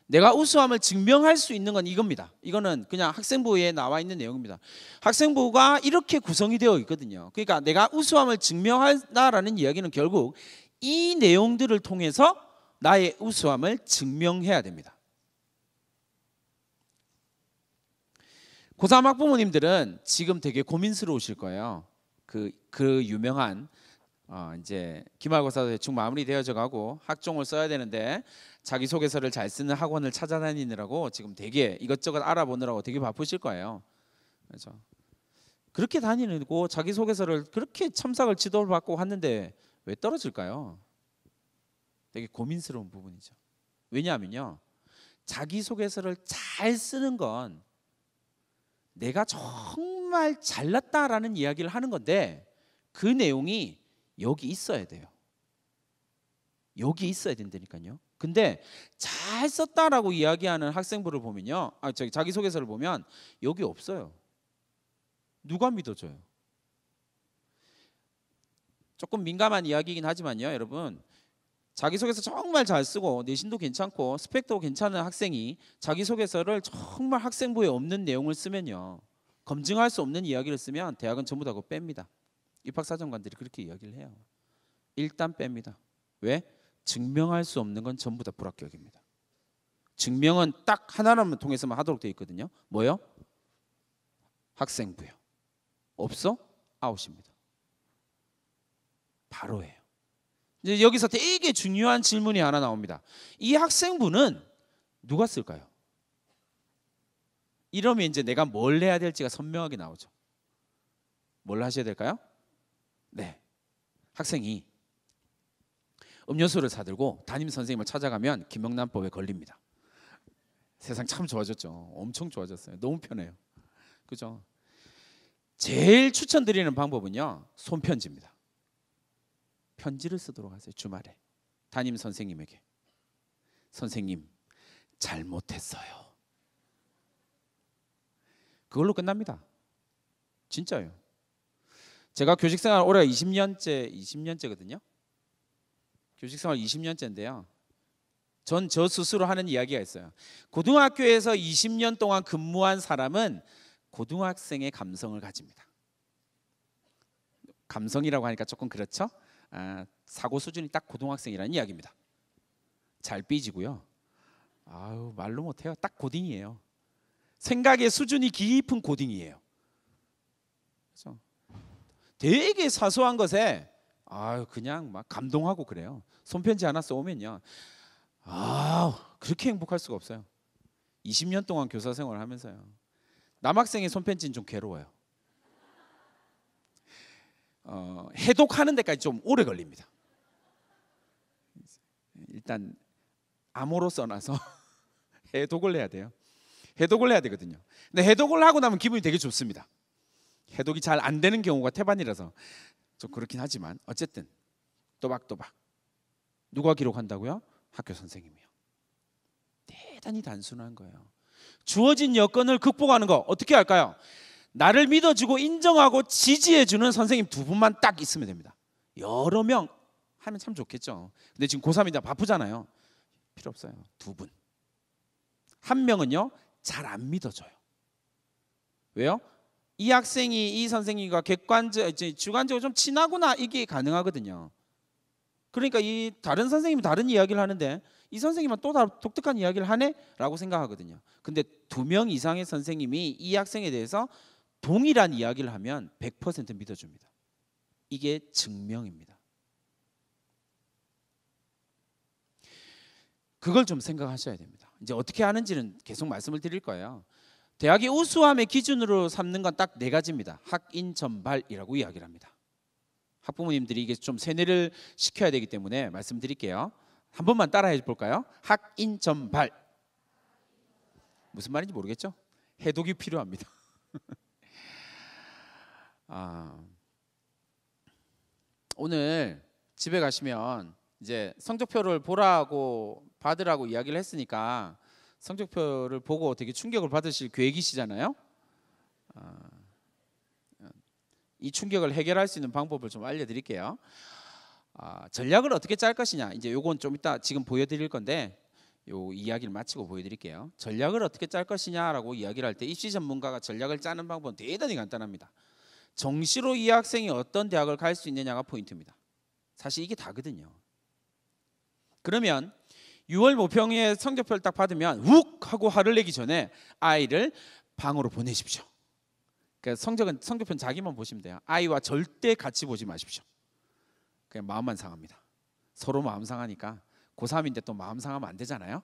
내가 우수함을 증명할 수 있는 건 이겁니다. 이거는 그냥 학생부에 나와 있는 내용입니다. 학생부가 이렇게 구성이 되어 있거든요. 그러니까 내가 우수함을 증명한다라는 이야기는 결국 이 내용들을 통해서 나의 우수함을 증명해야 됩니다. 고3 학부모님들은 지금 되게 고민스러우실 거예요. 그, 그 유명한 어, 이제 기말고사도 대충 마무리되어져 가고 학종을 써야 되는데 자기소개서를 잘 쓰는 학원을 찾아다니느라고 지금 되게 이것저것 알아보느라고 되게 바쁘실 거예요. 그렇죠? 그렇게 다니고 자기소개서를 그렇게 첨삭을 지도를 받고 왔는데 왜 떨어질까요? 되게 고민스러운 부분이죠. 왜냐하면요. 자기소개서를 잘 쓰는 건 내가 정말 잘났다라는 이야기를 하는 건데 그 내용이 여기 있어야 돼요. 여기 있어야 된다니까요. 근데 잘 썼다라고 이야기하는 학생부를 보면요. 아, 저기 자기소개서를 보면 여기 없어요. 누가 믿어줘요? 조금 민감한 이야기이긴 하지만요, 여러분. 자기소개서 정말 잘 쓰고 내신도 괜찮고 스펙도 괜찮은 학생이 자기소개서를 정말 학생부에 없는 내용을 쓰면요. 검증할 수 없는 이야기를 쓰면 대학은 전부 다 그거 뺍니다. 입학사정관들이 그렇게 이야기를 해요. 일단 뺍니다. 왜? 증명할 수 없는 건 전부 다 불합격입니다. 증명은 딱 하나만 통해서만 하도록 되어 있거든요. 뭐요? 학생부요. 없어? 아웃입니다. 바로예요. 이제 여기서 되게 중요한 질문이 하나 나옵니다. 이 학생부는 누가 쓸까요? 이러면 이제 내가 뭘 해야 될지가 선명하게 나오죠. 뭘 하셔야 될까요? 네. 학생이 음료수를 사들고 담임 선생님을 찾아가면 김영란법에 걸립니다. 세상 참 좋아졌죠. 엄청 좋아졌어요. 너무 편해요. 그죠? 제일 추천드리는 방법은요. 손편지입니다. 편지를 쓰도록 하세요. 주말에 담임 선생님에게. 선생님 잘못했어요. 그걸로 끝납니다. 진짜요. 제가 교직생활 올해 20년째 20년째거든요. 교직생활 20년째인데요. 전 저 스스로 하는 이야기가 있어요. 고등학교에서 20년 동안 근무한 사람은 고등학생의 감성을 가집니다. 감성이라고 하니까 조금 그렇죠? 아, 사고 수준이 딱 고등학생이라는 이야기입니다. 잘 삐지고요. 아유 말로 못해요. 딱 고딩이에요. 생각의 수준이 깊은 고딩이에요. 그렇죠? 되게 사소한 것에 아 그냥 막 감동하고 그래요. 손편지 하나 써오면요. 아 그렇게 행복할 수가 없어요. 20년 동안 교사 생활을 하면서요. 남학생의 손편지는 좀 괴로워요. 어, 해독하는 데까지 좀 오래 걸립니다. 일단 암호로 써놔서 [LAUGHS] 해독을 해야 돼요. 해독을 해야 되거든요. 근데 해독을 하고 나면 기분이 되게 좋습니다. 해독이 잘 안 되는 경우가 태반이라서 또 그렇긴 하지만 어쨌든 또박또박 누가 기록한다고요? 학교 선생님이요. 대단히 단순한 거예요. 주어진 여건을 극복하는 거 어떻게 할까요? 나를 믿어주고 인정하고 지지해주는 선생님 두 분만 딱 있으면 됩니다. 여러 명 하면 참 좋겠죠. 근데 지금 고3이다 바쁘잖아요. 필요 없어요. 두 분. 한 명은요, 잘 안 믿어줘요. 왜요? 이 학생이 이 선생님과 객관적 주관적으로 좀 친하구나 이게 가능하거든요. 그러니까 이 다른 선생님이 다른 이야기를 하는데 이 선생님은 또 다른 독특한 이야기를 하네라고 생각하거든요. 근데 두 명 이상의 선생님이 이 학생에 대해서 동일한 이야기를 하면 100% 믿어줍니다. 이게 증명입니다. 그걸 좀 생각하셔야 됩니다. 이제 어떻게 하는지는 계속 말씀을 드릴 거예요. 대학의 우수함의 기준으로 삼는 건 딱 네 가지입니다. 학인 전발이라고 이야기를 합니다. 학부모님들이 이게 좀 세뇌를 시켜야 되기 때문에 말씀드릴게요. 한 번만 따라해 볼까요? 학인 전발. 무슨 말인지 모르겠죠? 해독이 필요합니다. [LAUGHS] 아, 오늘 집에 가시면 이제 성적표를 보라고 받으라고 이야기를 했으니까 성적표를 보고 되게 충격을 받으실 계획이시잖아요. 아, 이 충격을 해결할 수 있는 방법을 좀 알려드릴게요. 아, 전략을 어떻게 짤 것이냐. 이제 요건 좀 이따 지금 보여드릴 건데 요 이야기를 마치고 보여드릴게요. 전략을 어떻게 짤 것이냐라고 이야기를 할 때 입시 전문가가 전략을 짜는 방법은 대단히 간단합니다. 정시로 이 학생이 어떤 대학을 갈 수 있느냐가 포인트입니다. 사실 이게 다거든요. 그러면 6월 모평의 성적표를 딱 받으면 욱 하고 화를 내기 전에 아이를 방으로 보내십시오. 그러니까 성적은 성적표 자기만 보시면 돼요. 아이와 절대 같이 보지 마십시오. 그냥 마음만 상합니다. 서로 마음 상하니까 고3인데 또 마음 상하면 안 되잖아요.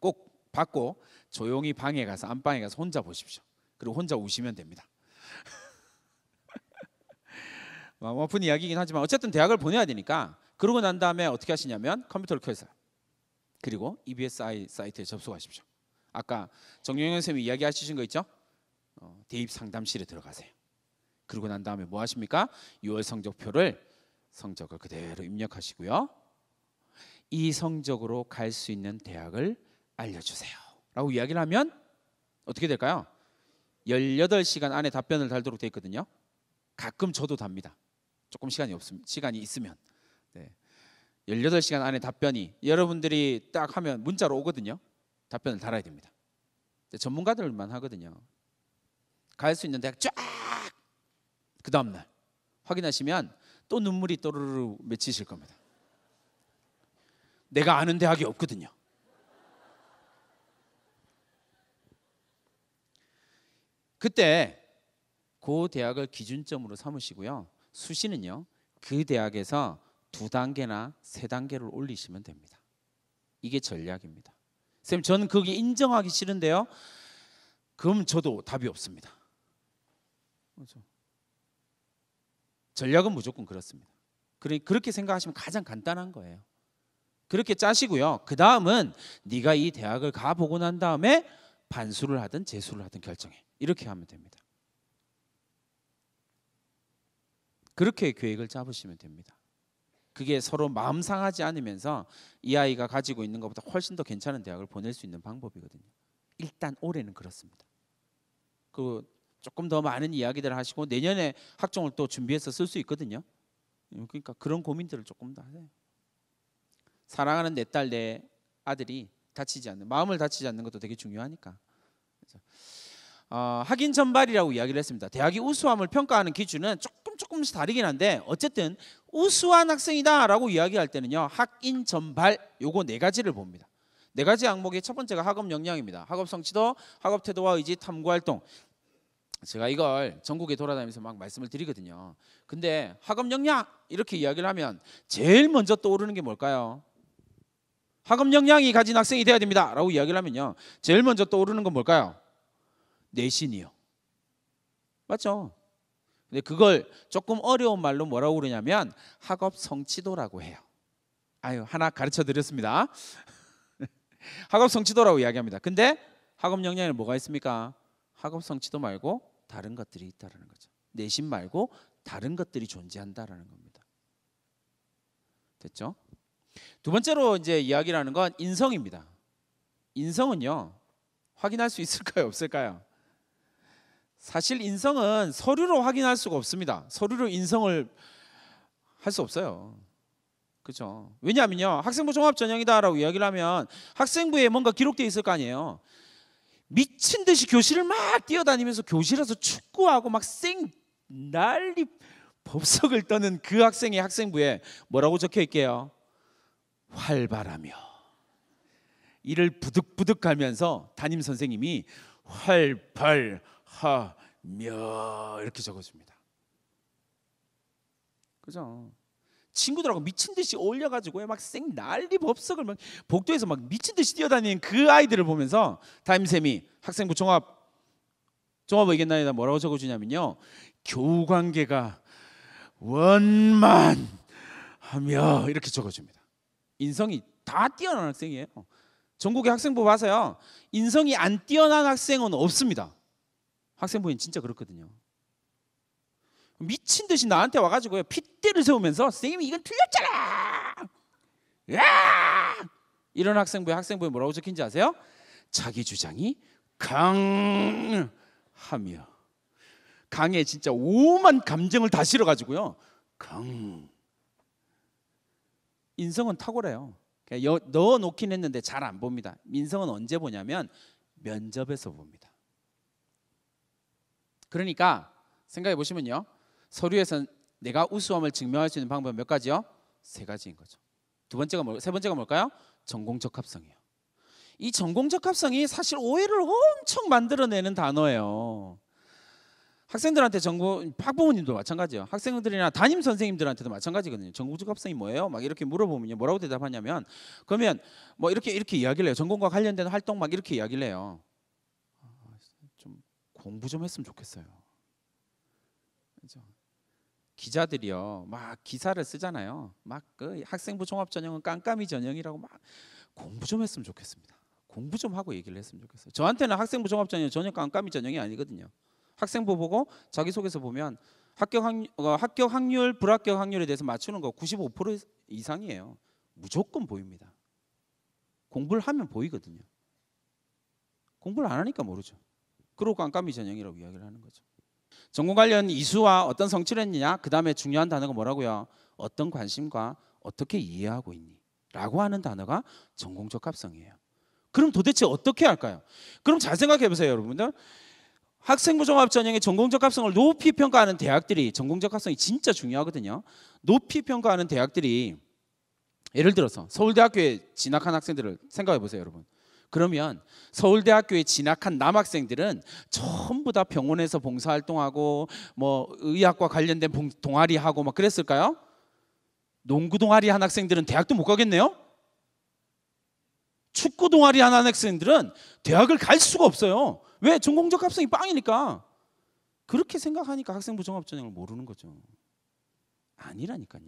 꼭 받고 조용히 방에 가서 안방에 가서 혼자 보십시오. 그리고 혼자 우시면 됩니다. [LAUGHS] 마음 아픈 이야기긴 하지만 어쨌든 대학을 보내야 되니까 그러고 난 다음에 어떻게 하시냐면 컴퓨터를 켜세요. 그리고 EBSI 사이트에 접속하십시오. 아까 정용현 선생님이 이야기하시신거 있죠? 어, 대입 상담실에 들어가세요. 그리고 난 다음에 뭐 하십니까? 6월 성적표를 성적을 그대로 입력하시고요. 이 성적으로 갈 수 있는 대학을 알려주세요. 라고 이야기를 하면 어떻게 될까요? 18시간 안에 답변을 달도록 되어 있거든요. 가끔 저도 답니다. 조금 시간이 없으면 시간이 있으면 네. 18시간 안에 답변이 여러분들이 딱 하면 문자로 오거든요. 답변을 달아야 됩니다. 전문가들만 하거든요. 갈 수 있는 대학 쫙! 그 다음날 확인하시면 또 눈물이 또르르 맺히실 겁니다. 내가 아는 대학이 없거든요. 그때 그 대학을 기준점으로 삼으시고요. 수시는요. 그 대학에서 두 단계나 세 단계를 올리시면 됩니다. 이게 전략입니다. 쌤, 저는 그게 인정하기 싫은데요. 그럼 저도 답이 없습니다. 그렇죠. 전략은 무조건 그렇습니다. 그래, 그렇게 생각하시면 가장 간단한 거예요. 그렇게 짜시고요. 그 다음은 네가 이 대학을 가보고 난 다음에 반수를 하든 재수를 하든 결정해. 이렇게 하면 됩니다. 그렇게 계획을 잡으시면 됩니다. 그게 서로 마음 상하지 않으면서 이 아이가 가지고 있는 것보다 훨씬 더 괜찮은 대학을 보낼 수 있는 방법이거든요. 일단 올해는 그렇습니다. 그 조금 더 많은 이야기들을 하시고 내년에 학종을 또 준비해서 쓸 수 있거든요. 음, 그러니까 그런 고민들을 조금 더 하세요. 사랑하는 내 딸 내 아들이 다치지 않는 마음을 다치지 않는 것도 되게 중요하니까. 그래서 어, 학인 전발이라고 이야기를 했습니다. 대학이 우수함을 평가하는 기준은 조금 조금씩 다르긴 한데 어쨌든 우수한 학생이다라고 이야기할 때는요 학인 전발 요거 네 가지를 봅니다. 네 가지 항목의 첫 번째가 학업 역량입니다. 학업 성취도, 학업 태도와 의지, 탐구 활동. 제가 이걸 전국에 돌아다니면서 막 말씀을 드리거든요. 근데 학업 역량 이렇게 이야기를 하면 제일 먼저 떠오르는 게 뭘까요? 학업 역량이 가진 학생이 돼야 됩니다라고 이야기를 하면요. 제일 먼저 떠오르는 건 뭘까요? 내신이요. 맞죠? 근데 그걸 조금 어려운 말로 뭐라고 그러냐면 학업 성취도라고 해요. 아유 하나 가르쳐 드렸습니다. [LAUGHS] 학업 성취도라고 이야기합니다. 근데 학업 역량에 뭐가 있습니까? 학업 성취도 말고 다른 것들이 있다라는 거죠. 내신 말고 다른 것들이 존재한다라는 겁니다. 됐죠? 두 번째로 이제 이야기라는 건 인성입니다. 인성은요 확인할 수 있을까요 없을까요? 사실 인성은 서류로 확인할 수가 없습니다. 서류로 인성을 할 수 없어요. 그렇죠? 왜냐하면요, 학생부 종합 전형이다라고 이야기를 하면 학생부에 뭔가 기록되어 있을 거 아니에요. 미친 듯이 교실을 막 뛰어다니면서 교실에서 축구하고 막 쌩 난리 법석을 떠는 그 학생의 학생부에 뭐라고 적혀 있게요? 활발하며 이를 부득부득 하면서 담임 선생님이 활발 하며 이렇게 적어줍니다. 그죠? 친구들하고 미친 듯이 어울려가지고 막쌩 난리 법석을 막 복도에서 막 미친 듯이 뛰어다니는 그 아이들을 보면서 타임 쌤이 학생부 종합 종합 의견단에다 뭐라고 적어주냐면요 교우 관계가 원만하며 이렇게 적어줍니다. 인성이 다 뛰어난 학생이에요. 전국의 학생부 봐서요 인성이 안 뛰어난 학생은 없습니다. 학생부인 진짜 그렇거든요. 미친 듯이 나한테 와가지고요 핏대를 세우면서 선생님이 이건 틀렸잖아. 야! 이런 학생부에 학생부에 뭐라고 적힌지 아세요? 자기 주장이 강하며 강에 진짜 오만 감정을 다 실어가지고요 강 인성은 탁월해요. 그러니까 넣어 놓긴 했는데 잘 안 봅니다. 인성은 언제 보냐면 면접에서 봅니다. 그러니까 생각해 보시면요. 서류에선 내가 우수함을 증명할 수 있는 방법몇 가지요? 세 가지인 거죠. 두 번째가 뭘, 세 번째가 뭘까요? 전공 적합성이요이 전공 적합성이 사실 오해를 엄청 만들어내는 단어예요. 학생들한테 전공 학부모님도 마찬가지예요. 학생들이나 담임 선생님들한테도 마찬가지거든요. 전공 적합성이 뭐예요? 막 이렇게 물어보면요. 뭐라고 대답하냐면 그러면 뭐 이렇게 이렇게 이야기를 해요. 전공과 관련된 활동 막 이렇게 이야기를 해요. 공부 좀 했으면 좋겠어요. 그죠? 기자들이요 막 기사를 쓰잖아요. 막 그 학생부 종합 전형은 깜깜이 전형이라고 막 공부 좀 했으면 좋겠습니다. 공부 좀 하고 얘기를 했으면 좋겠어요. 저한테는 학생부 종합 전형 전혀 깜깜이 전형이 아니거든요. 학생부 보고 자기 소개서 보면 합격 확 어, 합격 확률 불합격 확률에 대해서 맞추는 거 95% 이상이에요. 무조건 보입니다. 공부를 하면 보이거든요. 공부를 안 하니까 모르죠. 그리고 깜깜이 전형이라고 이야기를 하는 거죠. 전공 관련 이수와 어떤 성취를 했느냐? 그 다음에 중요한 단어가 뭐라고요? 어떤 관심과 어떻게 이해하고 있니? 라고 하는 단어가 전공적 합성이에요. 그럼 도대체 어떻게 할까요? 그럼 잘 생각해 보세요, 여러분들. 학생부 종합 전형의 전공적 합성을 높이 평가하는 대학들이 전공적 합성이 진짜 중요하거든요. 높이 평가하는 대학들이 예를 들어서 서울대학교에 진학한 학생들을 생각해 보세요, 여러분. 그러면 서울대학교에 진학한 남학생들은 전부 다 병원에서 봉사활동하고 뭐 의학과 관련된 동아리 하고 막 그랬을까요? 농구 동아리 한 학생들은 대학도 못 가겠네요. 축구 동아리 한 학생들은 대학을 갈 수가 없어요. 왜? 전공적 합성이 빵이니까. 그렇게 생각하니까 학생부 종합전형을 모르는 거죠. 아니라니까요.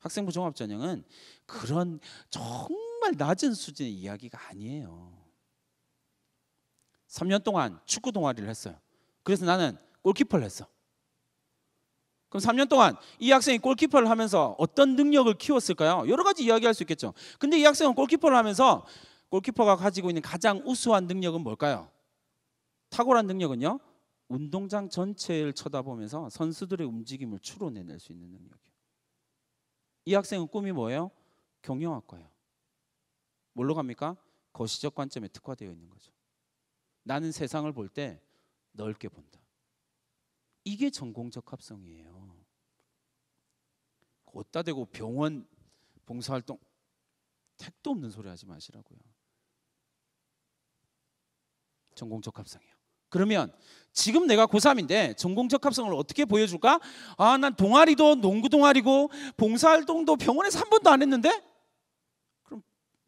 학생부 종합전형은 그런 정말 정말 낮은 수준의 이야기가 아니에요. 3년 동안 축구 동아리를 했어요. 그래서 나는 골키퍼를 했어. 그럼 3년 동안 이 학생이 골키퍼를 하면서 어떤 능력을 키웠을까요? 여러 가지 이야기할 수 있겠죠. 근데 이 학생은 골키퍼를 하면서 골키퍼가 가지고 있는 가장 우수한 능력은 뭘까요? 탁월한 능력은요. 운동장 전체를 쳐다보면서 선수들의 움직임을 추론해낼 수 있는 능력이에요. 이 학생은 꿈이 뭐예요? 경영학과예요. 뭘로 갑니까? 거시적 관점에 특화되어 있는 거죠. 나는 세상을 볼 때 넓게 본다. 이게 전공적 합성이에요. 어디 대고 병원 봉사활동 택도 없는 소리 하지 마시라고요. 전공적 합성이요. 그러면 지금 내가 고3인데 전공적 합성을 어떻게 보여줄까? 아, 난 동아리도 농구 동아리고 봉사활동도 병원에서 한 번도 안 했는데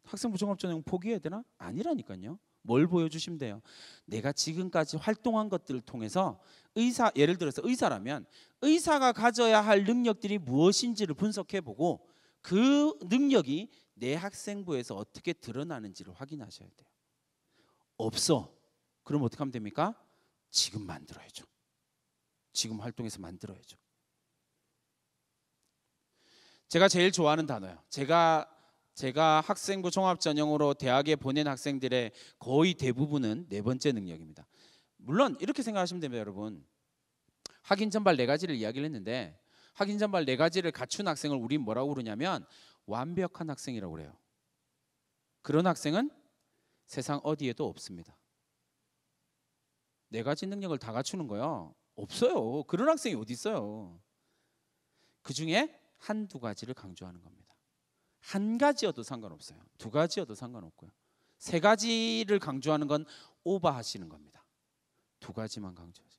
학생부 종합전형 포기해야 되나? 아니라니까요. 뭘 보여주시면 돼요. 내가 지금까지 활동한 것들을 통해서 의사 예를 들어서 의사라면 의사가 가져야 할 능력들이 무엇인지를 분석해보고 그 능력이 내 학생부에서 어떻게 드러나는지를 확인하셔야 돼요. 없어. 그럼 어떻게 하면 됩니까? 지금 만들어야죠. 지금 활동해서 만들어야죠. 제가 제일 좋아하는 단어예요. 제가 제가 학생부 종합 전형으로 대학에 보낸 학생들의 거의 대부분은 네 번째 능력입니다. 물론 이렇게 생각하시면 됩니다, 여러분. 학인 전발 네 가지를 이야기를 했는데 학인 전발 네 가지를 갖춘 학생을 우리 뭐라고 부르냐면 완벽한 학생이라고 그래요. 그런 학생은 세상 어디에도 없습니다. 네 가지 능력을 다 갖추는 거요. 없어요. 그런 학생이 어디 있어요. 그 중에 한 두 가지를 강조하는 겁니다. 한 가지여도 상관없어요. 두 가지여도 상관없고요. 세 가지를 강조하는 건 오버하시는 겁니다. 두 가지만 강조하세요.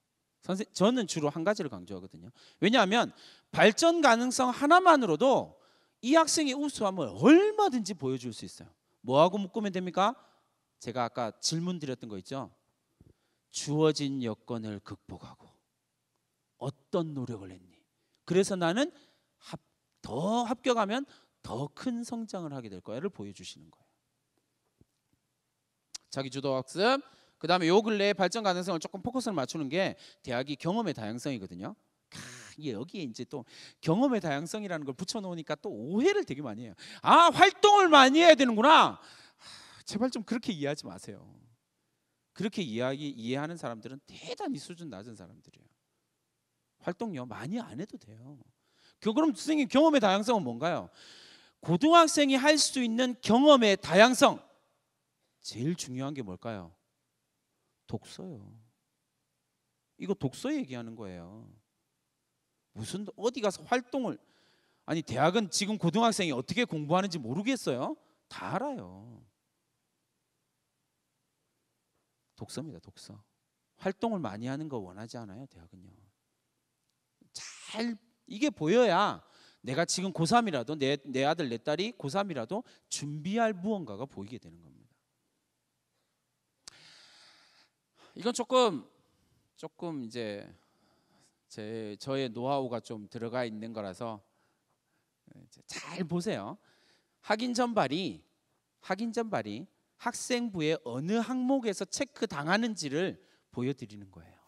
선생 님 저는 주로 한 가지를 강조하거든요. 왜냐하면 발전 가능성 하나만으로도 이 학생의 우수함을 얼마든지 보여줄 수 있어요. 뭐하고 묶으면 됩니까? 제가 아까 질문 드렸던 거 있죠. 주어진 여건을 극복하고 어떤 노력을 했니? 그래서 나는 합, 더 합격하면 더큰 성장을 하게 될 거야를 보여주시는 거예요. 자기 주도 학습. 그 다음에 요 근래의 발전 가능성을 조금 포커스를 맞추는 게 대학이 경험의 다양성이거든요. 여기에 이제 또 경험의 다양성이라는 걸 붙여놓으니까 또 오해를 되게 많이 해요. 아 활동을 많이 해야 되는구나. 제발 좀 그렇게 이해하지 마세요. 그렇게 이해하기, 이해하는 사람들은 대단히 수준 낮은 사람들이에요. 활동요 많이 안 해도 돼요. 그럼 선생님 경험의 다양성은 뭔가요? 고등학생이 할 수 있는 경험의 다양성. 제일 중요한 게 뭘까요? 독서요. 이거 독서 얘기하는 거예요. 무슨 어디 가서 활동을 아니 대학은 지금 고등학생이 어떻게 공부하는지 모르겠어요. 다 알아요. 독서입니다. 독서. 활동을 많이 하는 거 원하지 않아요. 대학은요. 잘 이게 보여야 내가 지금 고3이라도 내, 내 아들 내 딸이 고3이라도 준비할 무언가가 보이게 되는 겁니다. 이건 조금 조금 이제 제 저의 노하우가 좀 들어가 있는 거라서 잘 보세요. 학인 전발이 학인 전발이 학생부의 어느 항목에서 체크 당하는지를 보여드리는 거예요.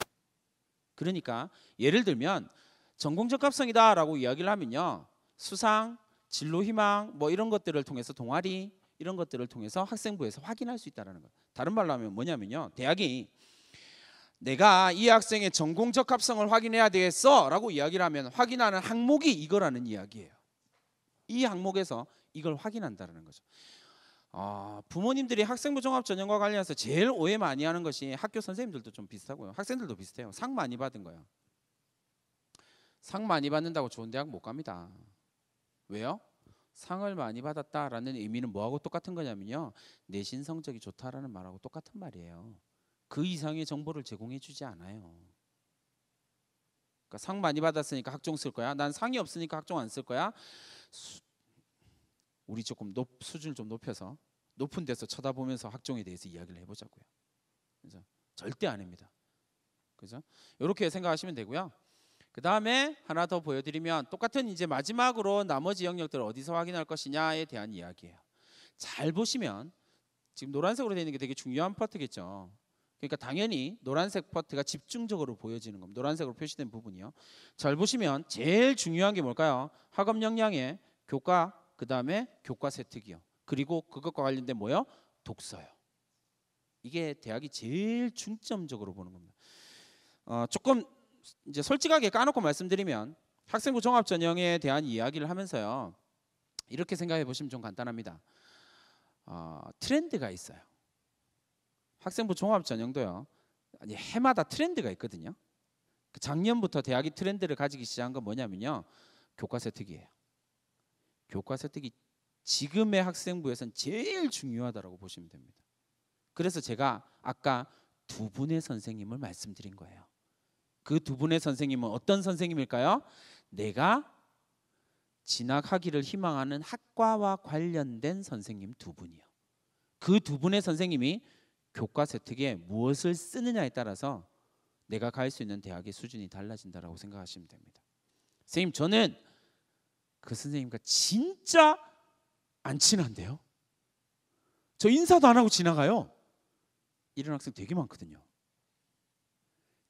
그러니까 예를 들면 전공적합성이다라고 이야기를 하면요. 수상, 진로 희망 뭐 이런 것들을 통해서 동아리 이런 것들을 통해서 학생부에서 확인할 수 있다라는 거. 예요 다른 말로 하면 뭐냐면요. 대학이 내가 이 학생의 전공 적합성을 확인해야 되겠어라고 이야기를 하면 확인하는 항목이 이거라는 이야기예요. 이 항목에서 이걸 확인한다라는 거죠. 어, 부모님들이 학생부 종합 전형과 관련해서 제일 오해 많이 하는 것이 학교 선생님들도 좀 비슷하고요. 학생들도 비슷해요. 상 많이 받은 거예요. 상 많이 받는다고 좋은 대학 못 갑니다. 왜요? 상을 많이 받았다라는 의미는 뭐하고 똑같은 거냐면요. 내신 성적이 좋다라는 말하고 똑같은 말이에요. 그 이상의 정보를 제공해 주지 않아요. 그러니까 상 많이 받았으니까 학종 쓸 거야. 난 상이 없으니까 학종 안 쓸 거야. 수, 우리 조금 높, 수준을 좀 높여서 높은 데서 쳐다보면서 학종에 대해서 이야기를 해보자고요. 그래서 절대 아닙니다. 그죠? 이렇게 생각하시면 되고요. 그 다음에 하나 더 보여드리면 똑같은 이제 마지막으로 나머지 영역들을 어디서 확인할 것이냐에 대한 이야기예요. 잘 보시면 지금 노란색으로 되어 있는 게 되게 중요한 파트겠죠. 그러니까 당연히 노란색 파트가 집중적으로 보여지는 겁니다. 노란색으로 표시된 부분이요. 잘 보시면 제일 중요한 게 뭘까요? 학업 역량의 교과 그 다음에 교과 세특이요. 그리고 그것과 관련된 뭐요? 독서요. 이게 대학이 제일 중점적으로 보는 겁니다. 어, 조금 이제 솔직하게 까놓고 말씀드리면 학생부 종합 전형에 대한 이야기를 하면서요 이렇게 생각해 보시면 좀 간단합니다. 어, 트렌드가 있어요. 학생부 종합 전형도요 해마다 트렌드가 있거든요. 그 작년부터 대학이 트렌드를 가지기 시작한 건 뭐냐면요 교과서 특이에요. 교과서 특이 지금의 학생부에선 제일 중요하다라고 보시면 됩니다. 그래서 제가 아까 두 분의 선생님을 말씀드린 거예요. 그두 분의 선생님은 어떤 선생님일까요? 내가 진학하기를 희망하는 학과와 관련된 선생님 두 분이요. 그 두 분의 선생님이 교과 세특에 무엇을 쓰느냐에 따라서 내가 갈 수 있는 대학의 수준이 달라진다라고 생각하시면 됩니다. 선생님 저는 그 선생님과 진짜 안 친한데요. 저 인사도 안 하고 지나가요. 이런 학생 되게 많거든요.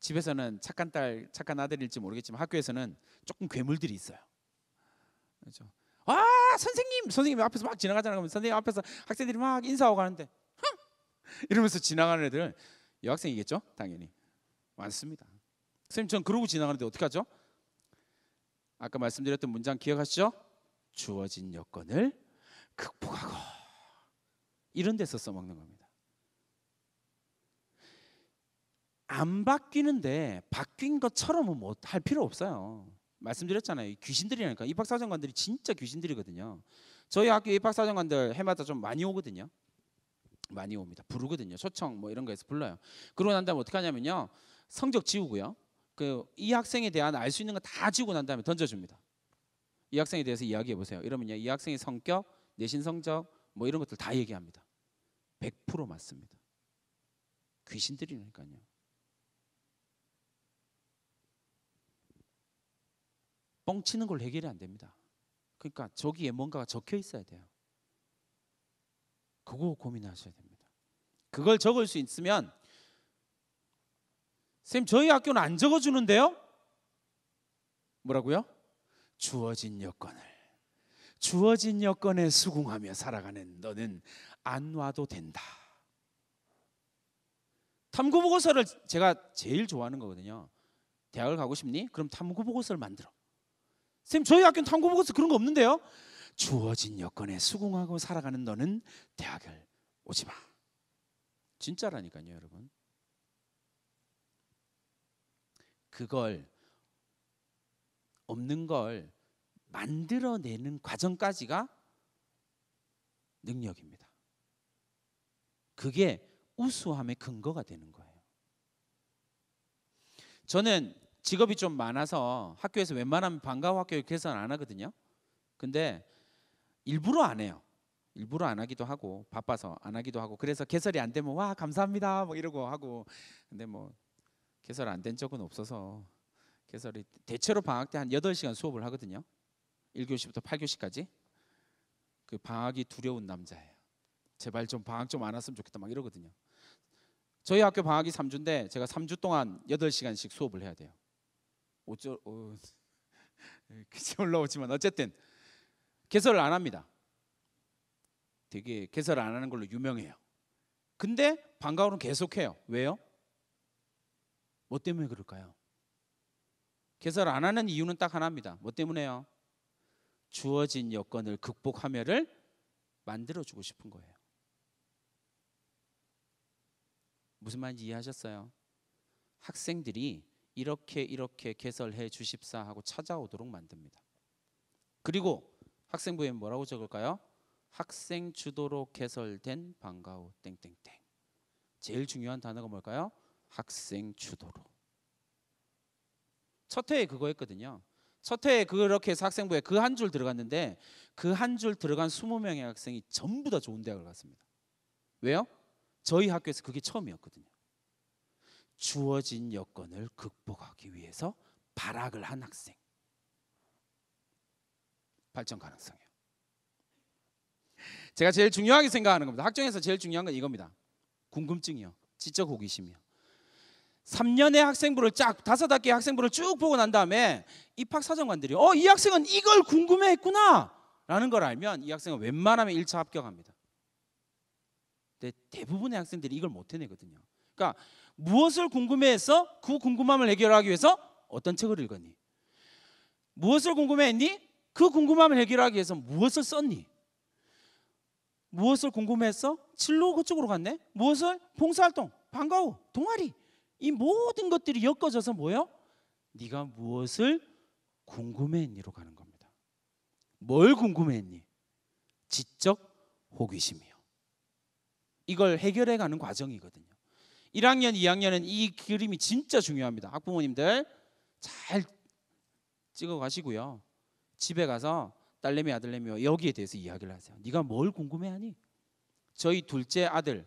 집에서는 착한 딸, 착한 아들일지 모르겠지만 학교에서는 조금 괴물들이 있어요. 그렇죠. 아 선생님, 선생님 앞에서 막 지나가잖아요. 그러면 선생님 앞에서 학생들이 막 인사하고 가는데 흥! 이러면서 지나가는 애들 여학생이겠죠, 당연히 많습니다. 선생님, 전 그러고 지나가는데 어떻게 하죠? 아까 말씀드렸던 문장 기억하시죠? 주어진 여건을 극복하고 이런 데서 써먹는 겁니다. 안 바뀌는데 바뀐 것처럼은 못할 뭐 필요 없어요. 말씀드렸잖아요. 귀신들이니까 입학사정관들이 진짜 귀신들이거든요. 저희 학교 입학사정관들 해마다 좀 많이 오거든요. 많이 옵니다. 부르거든요. 초청 뭐 이런 거에서 불러요. 그러고 난 다음에 어떻게 하냐면요. 성적 지우고요. 그 이 학생에 대한 알 수 있는 거 다 지우고 난 다음에 던져줍니다. 이 학생에 대해서 이야기해 보세요. 이러면요. 이 학생의 성격, 내신 성적 뭐 이런 것들 다 얘기합니다. 100% 맞습니다. 귀신들이니까요. 뻥치는 걸 해결이 안 됩니다. 그러니까 저기에 뭔가가 적혀 있어야 돼요. 그거 고민하셔야 됩니다. 그걸 적을 수 있으면 선생님 저희 학교는 안 적어 주는데요. 뭐라고요? 주어진 여건을 주어진 여건에 수긍하며 살아가는 너는 안 와도 된다. 탐구 보고서를 제가 제일 좋아하는 거거든요. 대학을 가고 싶니? 그럼 탐구 보고서를 만들어. 선생님 저희 학교는 탐구보고서 그런 거 없는데요. 주어진 여건에 수긍하고 살아가는 너는 대학을 오지 마. 진짜라니까요, 여러분. 그걸 없는 걸 만들어내는 과정까지가 능력입니다. 그게 우수함의 근거가 되는 거예요. 저는 직업이 좀 많아서 학교에서 웬만하면 방과 후 학교 에 개선 안 하거든요. 근데 일부러 안 해요. 일부러 안 하기도 하고 바빠서 안 하기도 하고 그래서 개설이 안 되면 와 감사합니다 뭐 이러고 하고 근데 뭐 개설 안 된 적은 없어서 개설이 대체로 방학 때 한 8시간 수업을 하거든요. 1교시부터 8교시까지. 그 방학이 두려운 남자예요. 제발 좀 방학 좀 안 왔으면 좋겠다 막 이러거든요. 저희 학교 방학이 3주인데 제가 3주 동안 8시간씩 수업을 해야 돼요. 어쩔 어, 글씨 [LAUGHS] 올라오지만 어쨌든 개설을 안 합니다. 되게 개설 을안 하는 걸로 유명해요. 근데 방과후는 계속해요. 왜요? 뭐 때문에 그럴까요? 개설 안 하는 이유는 딱 하나입니다. 뭐 때문에요? 주어진 여건을 극복하며를 만들어 주고 싶은 거예요. 무슨 말인지 이해하셨어요? 학생들이 이렇게 이렇게 개설해 주십사 하고 찾아오도록 만듭니다. 그리고 학생부에 뭐라고 적을까요? 학생 주도로 개설된 방과후 땡땡땡. 제일 중요한 단어가 뭘까요? 학생 주도로. 첫 회에 그거 했거든요. 첫 회에 그렇게 해서 학생부에 그 한 줄 들어갔는데 그 한 줄 들어간 20명의 학생이 전부 다 좋은 대학을 갔습니다. 왜요? 저희 학교에서 그게 처음이었거든요. 주어진 여건을 극복하기 위해서 발악을 한 학생 발전 가능성이요 제가 제일 중요하게 생각하는 겁니다. 학종에서 제일 중요한 건 이겁니다. 궁금증이요. 지적 호기심이요. 3년의 학생부를 쫙 다섯 학기의 학생부를 쭉 보고 난 다음에 입학 사정관들이 어이 학생은 이걸 궁금해했구나라는 걸 알면 이 학생은 웬만하면 1차 합격합니다. 근데 대부분의 학생들이 이걸 못 해내거든요. 그러니까 무엇을 궁금해해서 그 궁금함을 해결하기 위해서 어떤 책을 읽었니? 무엇을 궁금해했니? 그 궁금함을 해결하기 위해서 무엇을 썼니? 무엇을 궁금해했어? 진로 그쪽으로 갔네. 무엇을 봉사활동, 방과후, 동아리 이 모든 것들이 엮어져서 뭐요? 네가 무엇을 궁금해했니로 가는 겁니다. 뭘 궁금해했니? 지적 호기심이요. 이걸 해결해 가는 과정이거든요. 1학년, 2학년은 이 그림이 진짜 중요합니다. 학부모님들 잘 찍어 가시고요. 집에 가서 딸내미 아들내미와 여기에 대해서 이야기를 하세요. 네가 뭘 궁금해하니? 저희 둘째 아들은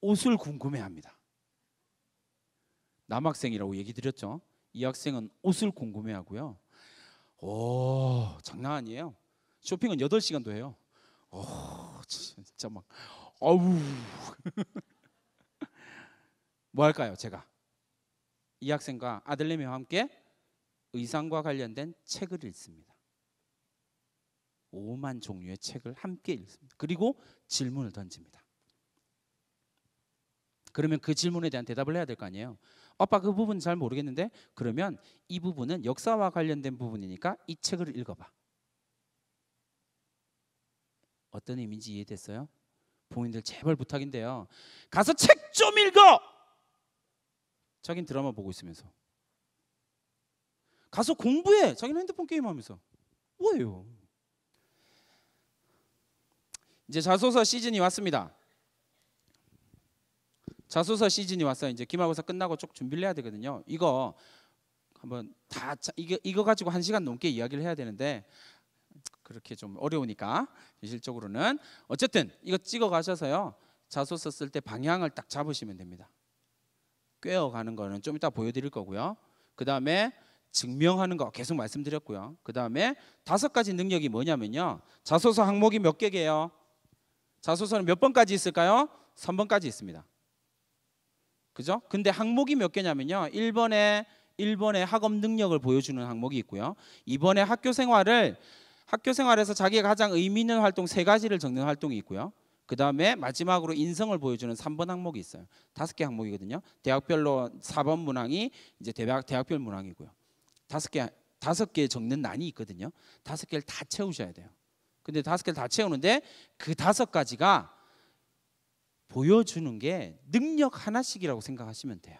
옷을 궁금해합니다. 남학생이라고 얘기 드렸죠. 이 학생은 옷을 궁금해하고요. 오 장난 아니에요. 쇼핑은 8시간도 해요. 오 진짜 막 아우 [LAUGHS] 뭐 할까요? 제가 이 학생과 아들내미와 함께 의상과 관련된 책을 읽습니다. 5만 종류의 책을 함께 읽습니다. 그리고 질문을 던집니다. 그러면 그 질문에 대한 대답을 해야 될 거 아니에요. 오빠그 부분 잘 모르겠는데 그러면 이 부분은 역사와 관련된 부분이니까 이 책을 읽어봐. 어떤 의미인지 이해됐어요? 부모님들 제발 부탁인데요. 가서 책 좀 읽어. 자기는 드라마 보고 있으면서. 가서 공부해. 자기는 핸드폰 게임 하면서. 뭐예요? 이제 자소서 시즌이 왔습니다. 자소서 시즌이 왔어요. 이제 기말고사 끝나고 쭉 준비를 해야 되거든요. 이거 한번 다 이거 이거 가지고 한 시간 넘게 이야기를 해야 되는데 그렇게 좀 어려우니까 현실적으로는 어쨌든 이거 찍어 가셔서요 자소서 쓸 때 방향을 딱 잡으시면 됩니다. 꿰어가는 거는 좀 이따 보여드릴 거고요. 그 다음에 증명하는 거 계속 말씀드렸고요. 그 다음에 다섯 가지 능력이 뭐냐면요. 자소서 항목이 몇 개게요? 자소서는 몇 번까지 있을까요? 3번까지 있습니다. 그죠? 근데 항목이 몇 개냐면요. 1번에 1번에 학업 능력을 보여주는 항목이 있고요. 2번에 학교 생활을 학교 생활에서 자기가 가장 의미 있는 활동 세 가지를 적는 활동이 있고요. 그 다음에 마지막으로 인성을 보여주는 3번 항목이 있어요. 다섯 개 항목이거든요. 대학별로 4번 문항이 이제 대학 대학별 문항이고요. 다섯 개 다섯 개 적는 난이 있거든요. 다섯 개를 다 채우셔야 돼요. 근데 다섯 개를 다 채우는데 그 다섯 가지가 보여주는 게 능력 하나씩이라고 생각하시면 돼요.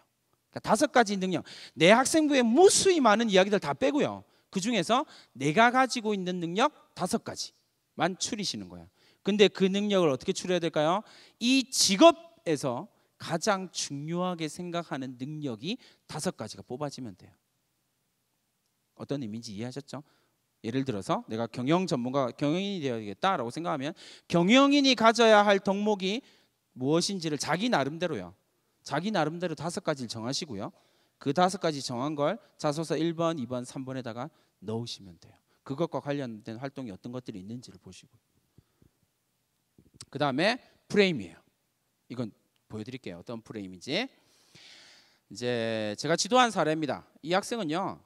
그러니까 다섯 가지 능력. 내 학생부에 무수히 많은 이야기들 다 빼고요. 그 중에서 내가 가지고 있는 능력 다섯 가지만 추리시는 거예요. 근데 그 능력을 어떻게 추려야 될까요? 이 직업에서 가장 중요하게 생각하는 능력이 다섯 가지가 뽑아지면 돼요. 어떤 의미인지 이해하셨죠? 예를 들어서 내가 경영 전문가 경영인이 되어야겠다라고 생각하면 경영인이 가져야 할 덕목이 무엇인지를 자기 나름대로요. 자기 나름대로 다섯 가지를 정하시고요. 그 다섯 가지 정한 걸 자소서 1번, 2번, 3번에다가 넣으시면 돼요. 그것과 관련된 활동이 어떤 것들이 있는지를 보시고 그 다음에 프레임이에요. 이건 보여드릴게요. 어떤 프레임인지. 이제 제가 지도한 사례입니다. 이 학생은요.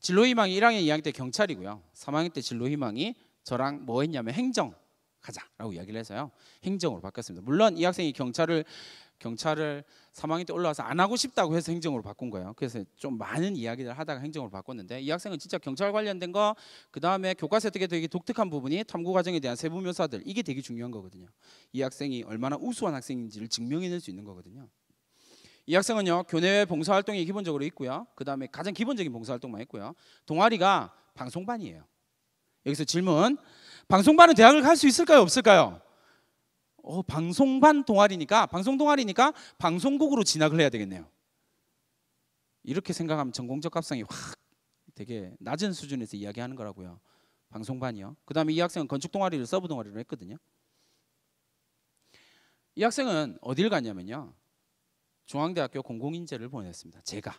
진로희망이 1학년, 2학년 때 경찰이고요. 3학년 때 진로희망이 저랑 뭐 했냐면 행정 가자라고 이야기를 해서요. 행정으로 바뀌었습니다. 물론 이 학생이 경찰을 경찰을 사망인 때 올라와서 안 하고 싶다고 해서 행정으로 바꾼 거예요. 그래서 좀 많은 이야기를 하다가 행정으로 바꿨는데 이 학생은 진짜 경찰 관련된 거, 그 다음에 교과서 되게 되게 독특한 부분이 탐구 과정에 대한 세부 묘사들 이게 되게 중요한 거거든요. 이 학생이 얼마나 우수한 학생인지를 증명해낼 수 있는 거거든요. 이 학생은요 교내 봉사활동이 기본적으로 있고요. 그 다음에 가장 기본적인 봉사활동만 있고요. 동아리가 방송반이에요. 여기서 질문. 방송반은 대학을 갈 수 있을까요? 없을까요? 어, 방송반 동아리니까 방송 동아리니까 방송국으로 진학을 해야 되겠네요. 이렇게 생각하면 전공적 합성이 확 되게 낮은 수준에서 이야기하는 거라고요. 방송반이요. 그다음에 이 학생은 건축 동아리를 서브 동아리로 했거든요. 이 학생은 어딜 갔냐면요. 중앙대학교 공공인재를 보냈습니다. 제가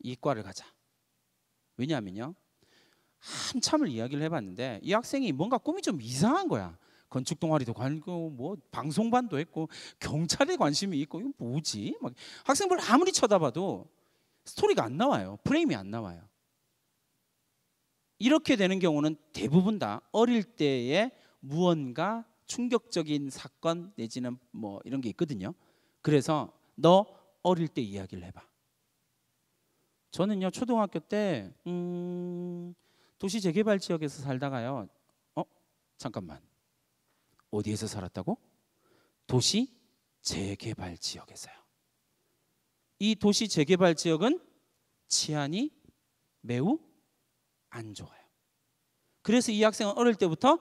이과를 가자. 왜냐하면요. 한참을 이야기를 해봤는데 이 학생이 뭔가 꿈이 좀 이상한 거야. 건축 동아리도 관고 뭐 방송반도 했고 경찰에 관심이 있고 이거 뭐지? 막 학생들 아무리 쳐다봐도 스토리가 안 나와요. 프레임이 안 나와요. 이렇게 되는 경우는 대부분 다 어릴 때에 무언가 충격적인 사건 내지는 뭐 이런 게 있거든요. 그래서 너 어릴 때 이야기를 해봐. 저는요 초등학교 때 음, 도시 재개발 지역에서 살다가요. 어 잠깐만 어디에서 살았다고? 도시 재개발 지역에서요. 이 도시 재개발 지역은 치안이 매우 안 좋아요. 그래서 이 학생은 어릴 때부터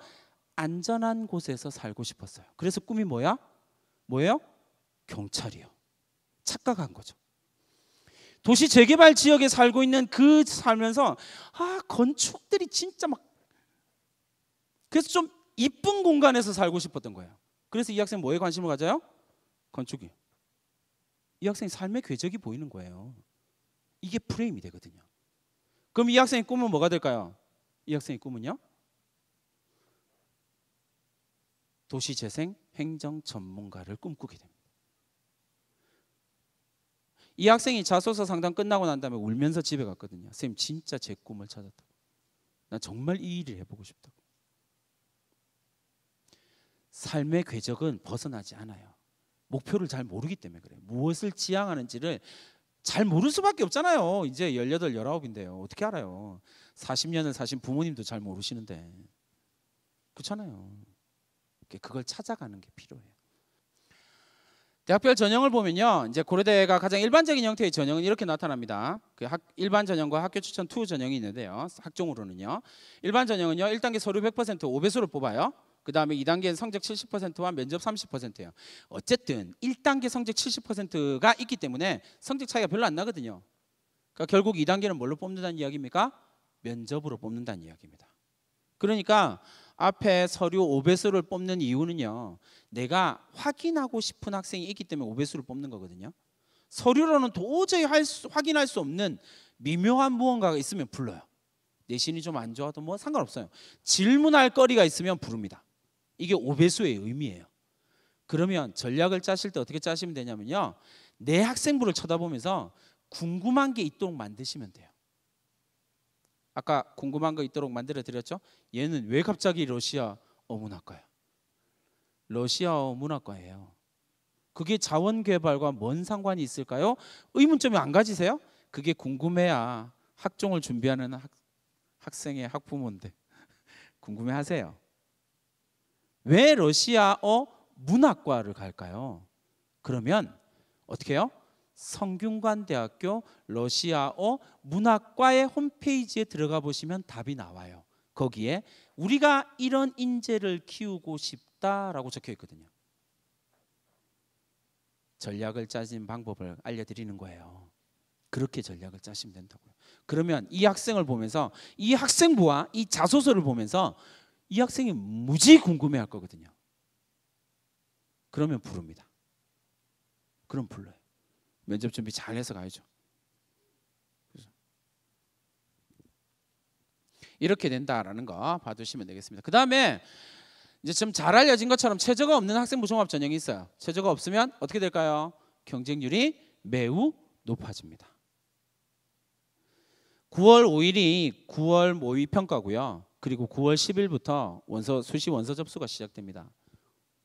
안전한 곳에서 살고 싶었어요. 그래서 꿈이 뭐야? 뭐예요? 경찰이요. 착각한 거죠. 도시 재개발 지역에 살고 있는 그 살면서 아 건축들이 진짜 막 그래서 좀 이쁜 공간에서 살고 싶었던 거예요. 그래서 이 학생 뭐에 관심을 가져요? 건축이. 이 학생이 삶의 궤적이 보이는 거예요. 이게 프레임이 되거든요. 그럼 이 학생의 꿈은 뭐가 될까요? 이 학생의 꿈은요? 도시재생 행정 전문가를 꿈꾸게 됩니다. 이 학생이 자소서 상담 끝나고 난 다음에 울면서 집에 갔거든요. 선생님 진짜 제 꿈을 찾았다고. 나 정말 이 일을 해보고 싶다고. 삶의 궤적은 벗어나지 않아요. 목표를 잘 모르기 때문에 그래요. 무엇을 지향하는지를 잘 모를 수밖에 없잖아요. 이제 18, 19인데요. 어떻게 알아요? 40년을 사신 부모님도 잘 모르시는데. 그렇잖아요. 그걸 찾아가는 게 필요해요. 대학별 전형을 보면요. 이제 고려대가 가장 일반적인 형태의 전형은 이렇게 나타납니다. 그 학, 일반 전형과 학교 추천 투 전형이 있는데요. 학종으로는요. 일반 전형은요. 1단계 서류 100% 5배수를 뽑아요. 그 다음에 2단계는 성적 70%와 면접 30%예요. 어쨌든 1단계 성적 70%가 있기 때문에 성적 차이가 별로 안 나거든요. 그러니까 결국 2단계는 뭘로 뽑는다는 이야기입니까? 면접으로 뽑는다는 이야기입니다. 그러니까 앞에 서류 5배수를 뽑는 이유는요. 내가 확인하고 싶은 학생이 있기 때문에 5배수를 뽑는 거거든요. 서류로는 도저히 수, 확인할 수 없는 미묘한 무언가가 있으면 불러요. 내신이 좀 안 좋아도 뭐 상관없어요. 질문할 거리가 있으면 부릅니다. 이게 5배수의 의미예요. 그러면 전략을 짜실 때 어떻게 짜시면 되냐면요. 내 학생부를 쳐다보면서 궁금한 게 있도록 만드시면 돼요. 아까 궁금한 거 있도록 만들어 드렸죠? 얘는 왜 갑자기 러시아 어문학과야? 러시아 어문학과예요. 그게 자원 개발과 뭔 상관이 있을까요? 의문점이 안 가지세요? 그게 궁금해야 학종을 준비하는 학, 학생의 학부모인데 [LAUGHS] 궁금해하세요. 왜 러시아어 문학과를 갈까요? 그러면 어떻게 해요? 성균관대학교 러시아어 문학과의 홈페이지에 들어가 보시면 답이 나와요. 거기에 우리가 이런 인재를 키우고 싶다라고 적혀 있거든요. 전략을 짜진 방법을 알려드리는 거예요. 그렇게 전략을 짜시면 된다고요. 그러면 이 학생을 보면서 이 학생부와 이 자소서를 보면서 이 학생이 무지 궁금해 할 거거든요. 그러면 부릅니다. 그럼 불러요. 면접 준비 잘 해서 가야죠. 이렇게 된다라는 거 봐두시면 되겠습니다. 그 다음에 이제 좀 잘 알려진 것처럼 최저가 없는 학생부 종합 전형이 있어요. 최저가 없으면 어떻게 될까요? 경쟁률이 매우 높아집니다. 9월 5일이 9월 모의 평가고요. 그리고 9월 10일부터 원서 수시 원서 접수가 시작됩니다.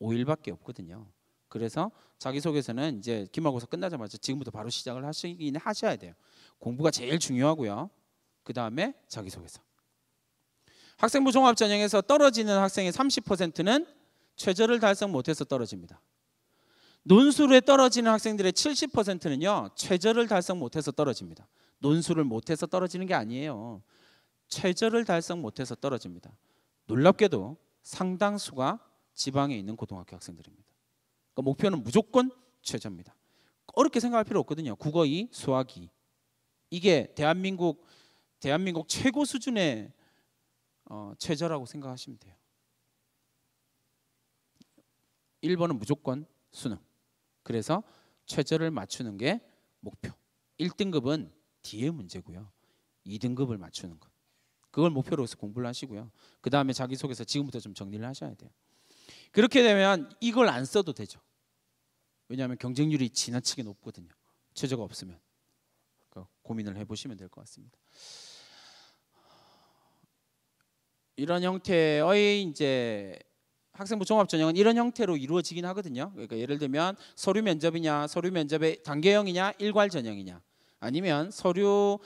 5일밖에 없거든요. 그래서 자기소개서는 이제 기말고사 끝나자마자 지금부터 바로 시작을 하시긴 하셔야 돼요. 공부가 제일 중요하고요. 그 다음에 자기소개서. 학생부 종합전형에서 떨어지는 학생의 30%는 최저를 달성 못해서 떨어집니다. 논술에 떨어지는 학생들의 70%는요. 최저를 달성 못해서 떨어집니다. 논술을 못해서 떨어지는 게 아니에요. 최저를 달성 못해서 떨어집니다. 놀랍게도 상당수가 지방에 있는 고등학교 학생들입니다. 그러니까 목표는 무조건 최저입니다. 어렵게 생각할 필요 없거든요. 국어 2, 수학 2. 이게 대한민국 대한민국 최고 수준의 어, 최저라고 생각하시면 돼요. 1번은 무조건 수능. 그래서 최저를 맞추는 게 목표. 1등급은 뒤의 문제고요. 2등급을 맞추는 것. 그걸 목표로 해서 공부를 하시고요. 그 다음에 자기소개서 지금부터 좀 정리를 하셔야 돼요. 그렇게 되면 이걸 안 써도 되죠. 왜냐하면 경쟁률이 지나치게 높거든요. 최저가 없으면 그러니까 고민을 해보시면 될 것 같습니다. 이런 형태의 이제 학생부 종합 전형은 이런 형태로 이루어지긴 하거든요. 그러니까 예를 들면 서류 면접이냐, 서류 면접의 단계형이냐, 일괄 전형이냐, 아니면 서류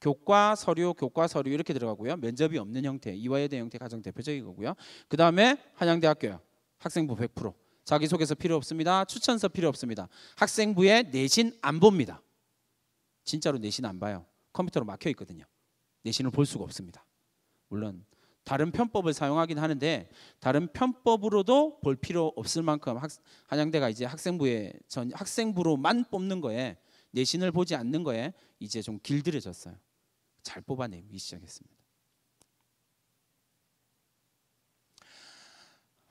교과 서류, 교과 서류 이렇게 들어가고요. 면접이 없는 형태, 이화여대 형태 가장 대표적인 거고요. 그 다음에 한양대학교요. 학생부 100%. 자기소개서 필요 없습니다. 추천서 필요 없습니다. 학생부에 내신 안 봅니다. 진짜로 내신 안 봐요. 컴퓨터로 막혀 있거든요. 내신을 볼 수가 없습니다. 물론 다른 편법을 사용하긴 하는데 다른 편법으로도 볼 필요 없을 만큼 학, 한양대가 이제 학생부에 전 학생부로만 뽑는 거에 내신을 보지 않는 거에 이제 좀 길들여졌어요. 잘 뽑아내기 시작했습니다.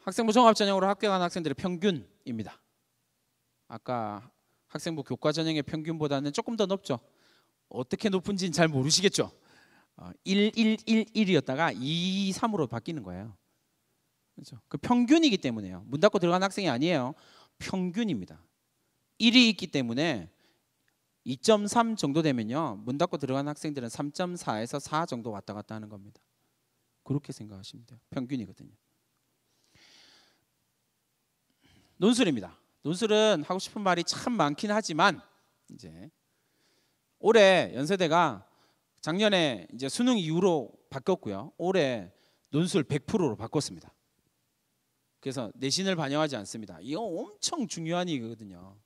학생부 종합 전형으로 학교 간 학생들의 평균입니다. 아까 학생부 교과 전형의 평균보다는 조금 더 높죠. 어떻게 높은지는 잘 모르시겠죠. 1, 어, 1, 1, 1이었다가 2, 3으로 바뀌는 거예요. 그렇죠. 그 평균이기 때문에요. 문 닫고 들어간 학생이 아니에요. 평균입니다. 1이 있기 때문에 2.3 정도 되면요. 문 닫고 들어간 학생들은 3.4에서 4 정도 왔다 갔다 하는 겁니다. 그렇게 생각하시면 돼요. 평균이거든요. 논술입니다. 논술은 하고 싶은 말이 참 많긴 하지만 이제 올해 연세대가 작년에 이제 수능 이후로 바뀌었고요. 올해 논술 100%로 바꿨습니다. 그래서 내신을 반영하지 않습니다. 이거 엄청 중요한 얘기거든요.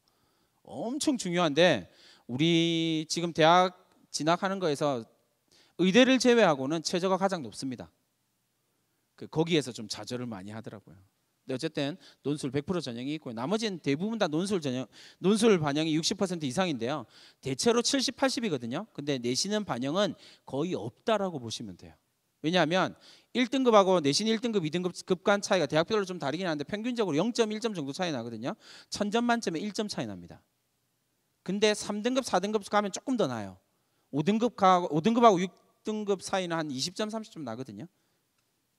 엄청 중요한데 우리 지금 대학 진학하는 거에서 의대를 제외하고는 최저가 가장 높습니다. 그 거기에서 좀 좌절을 많이 하더라고요. 근데 어쨌든 논술 100% 전형이 있고 나머지는 대부분 다 논술 전형 논술 반영이 60% 이상인데요. 대체로 70, 80이거든요. 근데 내신은 반영은 거의 없다라고 보시면 돼요. 왜냐하면 1등급하고 내신 1등급, 2등급 급간 차이가 대학별로 좀 다르긴 하는데 평균적으로 0.1점 정도 차이 나거든요. 1000점 만점에 1점 차이 납니다. 근데 3등급, 4등급 가면 조금 더 나아요. 5등급 가 5등급하고 6등급 사이는 한 20점, 30점 나거든요.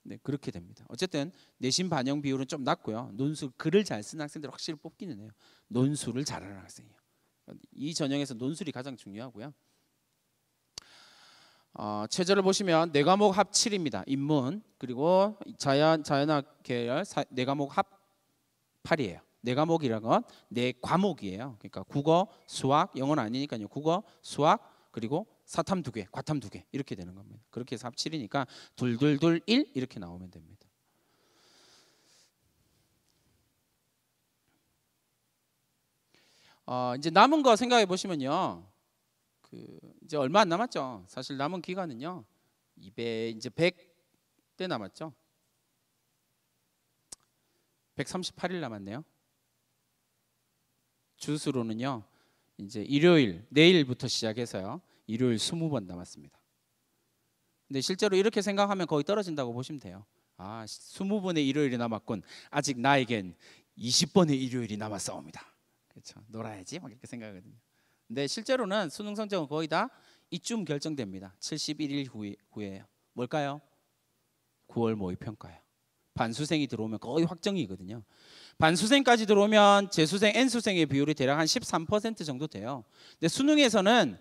네, 그렇게 됩니다. 어쨌든 내신 반영 비율은 좀 낮고요. 논술 글을 잘 쓰는 학생들 확실히 뽑기는 해요. 논술을 잘하는 학생이에요. 이 전형에서 논술이 가장 중요하고요. 어, 최저를 보시면 네 과목 합 7입니다. 인문 그리고 자연 자연학 계열 사, 네 과목 합 8이에요. 네 과목이란 건네 과목이에요. 그러니까 국어, 수학, 영어는 아니니까요. 국어, 수학 그리고 사탐 두 개, 과탐 두 개 이렇게 되는 겁니다. 그렇게 해서 합칠이니까 둘둘둘 일 이렇게 나오면 됩니다. 어, 이제 남은 거 생각해 보시면요. 그 이제 얼마 안 남았죠. 사실 남은 기간은요. 200 이제 100대 남았죠. 138일 남았네요. 주수로는요. 이제 일요일 내일부터 시작해서요. 일요일 20번 남았습니다. 근데 실제로 이렇게 생각하면 거의 떨어진다고 보시면 돼요. 아, 20번의 일요일이 남았군. 아직 나에겐 20번의 일요일이 남았사옵니다. 그렇죠. 놀아야지 막 이렇게 생각하거든요. 근데 실제로는 수능 성적은 거의 다 이쯤 결정됩니다. 71일 후에, 후에요. 뭘까요? 9월 모의평가요. 반수생이 들어오면 거의 확정이거든요. 반수생까지 들어오면 재수생, N수생의 비율이 대략 한 13% 정도 돼요. 근데 수능에서는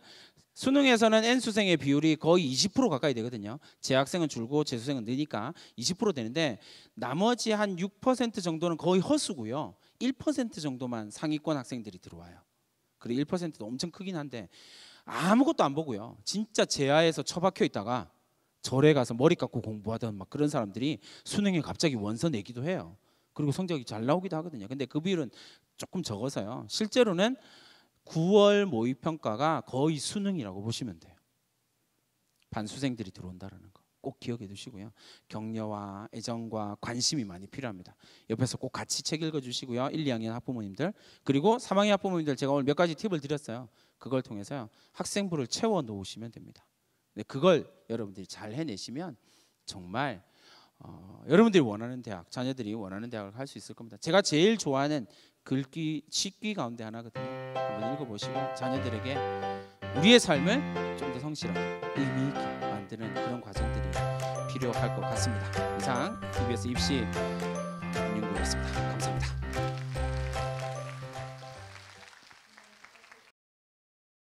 수능에서는 N수생의 비율이 거의 20% 가까이 되거든요. 재학생은 줄고 재수생은 느니까 20% 되는데 나머지 한 6% 정도는 거의 허수고요. 1% 정도만 상위권 학생들이 들어와요. 그리고 1%도 엄청 크긴 한데 아무것도 안 보고요. 진짜 재하에서 처박혀 있다가 절에 가서 머리 깎고 공부하던 막 그런 사람들이 수능에 갑자기 원서 내기도 해요. 그리고 성적이 잘 나오기도 하거든요. 근데 그 비율은 조금 적어서요. 실제로는 9월 모의 평가가 거의 수능이라고 보시면 돼요. 반수생들이 들어온다라는 거. 꼭 기억해 두시고요. 격려와 애정과 관심이 많이 필요합니다. 옆에서 꼭 같이 책 읽어 주시고요. 1, 2학년 학부모님들 그리고 3학년 학부모님들 제가 오늘 몇 가지 팁을 드렸어요. 그걸 통해서 학생부를 채워 놓으시면 됩니다. 근데 그걸 여러분들이 잘 해내시면 정말 어, 여러분들이 원하는 대학, 자녀들이 원하는 대학을 갈 수 있을 겁니다. 제가 제일 좋아하는 글귀, 식기 가운데 하나거든요. 한번 읽어보시고 자녀들에게 우리의 삶을 좀 더 성실하게 의미 있게 만드는 그런 과정들이 필요할 것 같습니다. 이상 TBS 입시 연구였습니다.